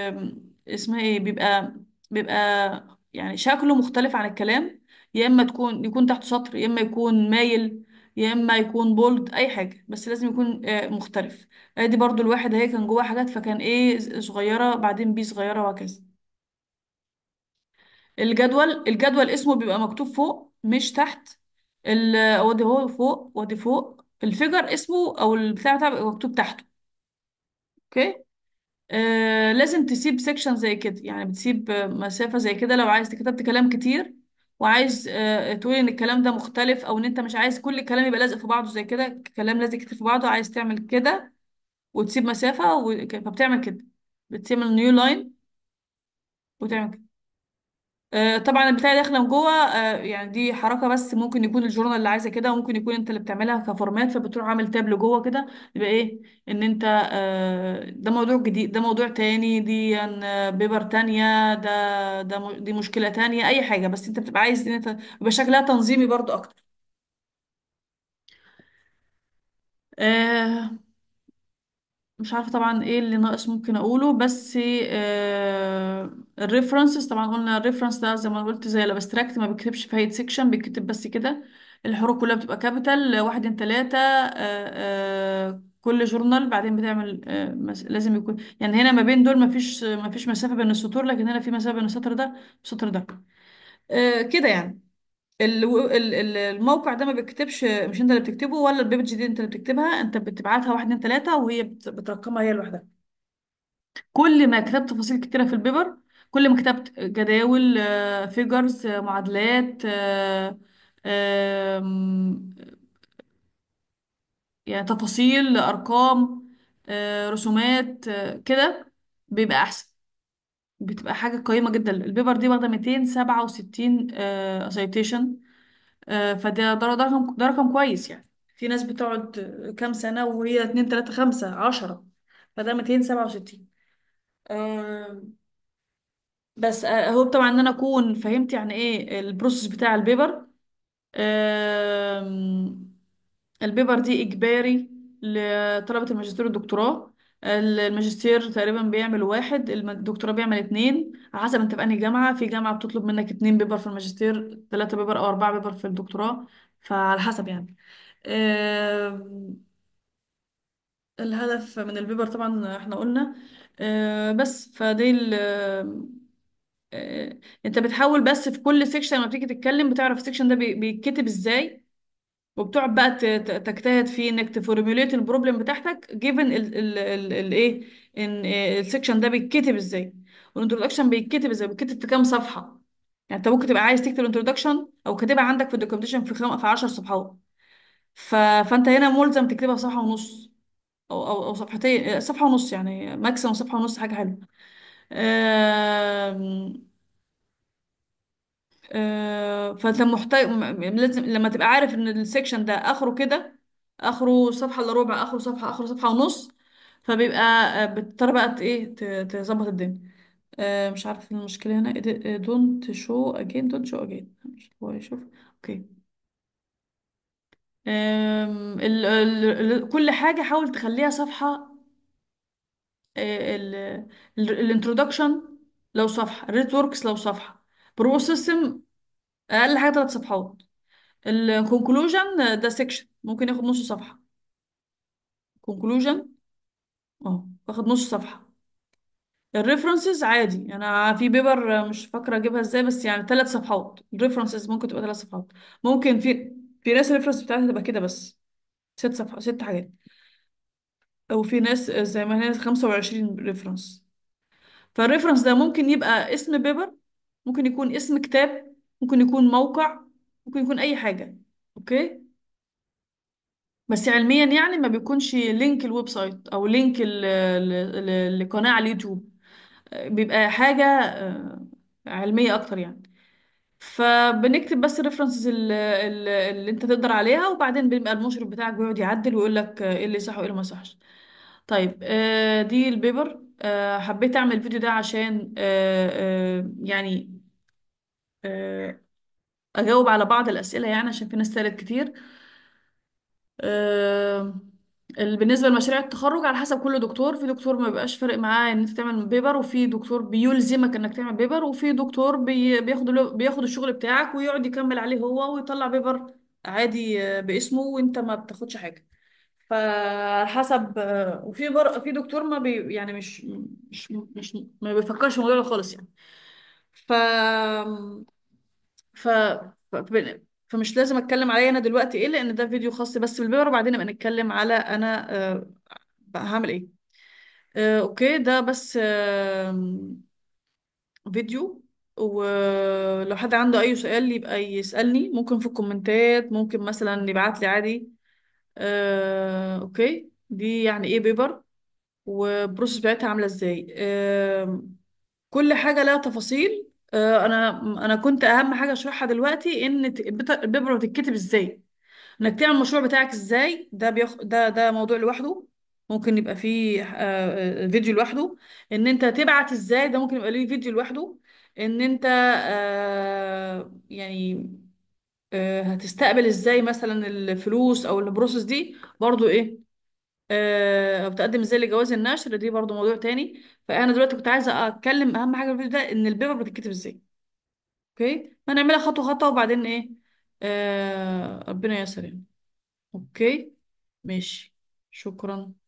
آه اسمها ايه بيبقى بيبقى يعني شكله مختلف عن الكلام يا اما تكون يكون تحت سطر يا اما يكون مايل يا اما يكون بولد اي حاجه بس لازم يكون آه، مختلف ادي برضو الواحد اهي كان جواه حاجات فكان ايه صغيره بعدين بي صغيره وهكذا الجدول الجدول اسمه بيبقى مكتوب فوق مش تحت ال- ودي هو فوق وادي فوق الفيجر اسمه او البتاع بتاع بيبقى مكتوب تحته اوكي آه، لازم تسيب سيكشن زي كده يعني بتسيب مسافة زي كده لو عايز كتبت كلام كتير وعايز آه، تقول ان الكلام ده مختلف او ان انت مش عايز كل الكلام يبقى لازق في بعضه زي كده الكلام لازق كتير في بعضه عايز تعمل كده وتسيب مسافة فبتعمل كده بتسيب النيو لاين وتعمل كده آه، طبعا البتاع داخله من جوه آه، يعني دي حركه بس ممكن يكون الجورنال اللي عايزه كده وممكن يكون انت اللي بتعملها كفورمات فبتروح عامل تاب لجوه كده يبقى ايه ان انت آه، ده موضوع جديد ده موضوع تاني دي يعني بيبر تانية ده ده دي مشكله تانية اي حاجه بس انت بتبقى عايز ان انت يبقى شكلها تنظيمي برضو اكتر مش عارفة طبعا ايه اللي ناقص ممكن اقوله بس آه الريفرنسز طبعا قلنا الريفرنس ده زي ما قلت زي الابستراكت ما بيكتبش في هيد سيكشن بيكتب بس كده الحروف كلها بتبقى كابيتال واحد اتنين تلاتة آه, آه، كل جورنال بعدين بتعمل آه لازم يكون يعني هنا ما بين دول ما فيش ما فيش مسافة بين السطور لكن هنا في مسافة بين السطر ده والسطر ده آه كده يعني ال- الموقع ده ما بيكتبش مش انت اللي بتكتبه ولا البيبج دي انت اللي بتكتبها انت بتبعتها واحد اتنين تلاته وهي بترقمها هي لوحدها كل ما كتبت تفاصيل كتيرة في البيبر كل ما كتبت جداول فيجرز معادلات يعني تفاصيل أرقام آه، رسومات آه، كده بيبقى أحسن بتبقى حاجة قيمة جدا البيبر دي واخدة 267 سيتيشن آه، آه، فده ده رقم ده رقم كويس يعني في ناس بتقعد كام سنة وهي 2 3 5 10 فده 267 آه، بس هو طبعا ان انا اكون فهمت يعني ايه البروسيس بتاع البيبر البيبر دي اجباري لطلبة الماجستير والدكتوراه الماجستير تقريبا بيعمل واحد الدكتوراه بيعمل اتنين على حسب انت في جامعة في جامعة بتطلب منك اتنين بيبر في الماجستير تلاتة بيبر او اربعة بيبر في الدكتوراه فعلى حسب يعني الهدف من البيبر طبعا احنا قلنا آه، بس فدي ال- آه، انت بتحاول بس في كل سيكشن لما بتيجي تتكلم بتعرف السيكشن ده بيتكتب ازاي وبتقعد بقى تجتهد في انك تفورميوليت البروبلم بتاعتك جيفن الايه ان إيه، السكشن ده بيتكتب ازاي والانترودكشن بيتكتب ازاي بيتكتب في كام صفحه يعني انت ممكن تبقى عايز تكتب الانترودكشن او كاتبها عندك في الدوكيومنتيشن في خم... في 10 صفحات ف... فانت هنا ملزم تكتبها في صفحه ونص او او او صفحتين صفحه ونص يعني ماكسيموم صفحه ونص حاجه حلوه آم، آه، فانت محتاج لازم لما تبقى عارف ان السكشن ده اخره كده اخره صفحه الا ربع اخره صفحه اخره صفحه ونص فبيبقى آه، بتضطر بقى ايه تظبط الدنيا آه، مش عارفه المشكله هنا دونت شو اجين دونت شو اجين مش هو يشوف اوكي آم، ال ال ال كل حاجه حاول تخليها صفحه آه، الانترودكشن لو صفحه ريت وركس لو صفحه بروسيسم اقل حاجه ثلاث صفحات الكونكلوجن آه، ده سيكشن ممكن ياخد نص صفحه كونكلوجن اه واخد نص صفحه الريفرنسز عادي انا في بيبر آه، مش فاكره اجيبها ازاي بس يعني ثلاث صفحات الريفرنسز ممكن تبقى ثلاث صفحات ممكن في في ناس الريفرنس بتاعتها تبقى كده بس ست صفحات ست حاجات او في ناس آه، زي ما هي 25 ريفرنس فالريفرنس ده ممكن يبقى اسم بيبر ممكن يكون اسم كتاب ممكن يكون موقع ممكن يكون أي حاجة أوكي بس علميا يعني ما بيكونش لينك الويب سايت أو لينك ال- لقناة على اليوتيوب بيبقى حاجة آه، علمية أكتر يعني فبنكتب بس الريفرنسز اللي, اللي انت تقدر عليها وبعدين بيبقى المشرف بتاعك بيقعد يعدل ويقول لك آه، ايه اللي صح وايه اللي ما صحش طيب دي آه، البيبر حبيت اعمل الفيديو ده عشان يعني آه، اجاوب على بعض الاسئله يعني عشان في ناس سالت كتير آه، بالنسبه لمشاريع التخرج على حسب كل دكتور في دكتور ما بيبقاش فارق معاه ان انت تعمل بيبر وفي دكتور بيلزمك انك تعمل بيبر وفي دكتور بياخد بياخد الشغل بتاعك ويقعد يكمل عليه هو ويطلع بيبر عادي آه، باسمه وانت ما بتاخدش حاجه فعلى حسب وفي بر... في دكتور ما بي... يعني مش مش مش ما بيفكرش في الموضوع ده خالص يعني ف ف... ف... فمش لازم اتكلم عليه انا دلوقتي ايه لان ده فيديو خاص بس بالبيبر وبعدين نبقى نتكلم على انا آه هعمل ايه آه اوكي ده بس آه فيديو ولو حد عنده اي سؤال يبقى يسألني ممكن في الكومنتات ممكن مثلا يبعت لي عادي آه، اوكي دي يعني ايه بيبر والبروسيس بتاعتها عامله ازاي آه، كل حاجه لها تفاصيل آه، انا انا كنت اهم حاجه اشرحها دلوقتي ان البيبر بتتكتب ازاي انك تعمل المشروع بتاعك ازاي ده بيخ... ده ده موضوع لوحده ممكن يبقى فيه آه، فيديو لوحده ان انت تبعت ازاي ده ممكن يبقى ليه فيديو لوحده ان انت آه، يعني هتستقبل ازاي مثلا الفلوس او البروسيس دي برضو ايه او بتقدم ازاي لجواز النشر دي برضو موضوع تاني فانا دلوقتي كنت عايزه اتكلم اهم حاجه في الفيديو ده ان البيبر بتتكتب ازاي اوكي هنعملها خطوه خطوه وبعدين ايه آه ربنا ييسر يعني اوكي ماشي شكرا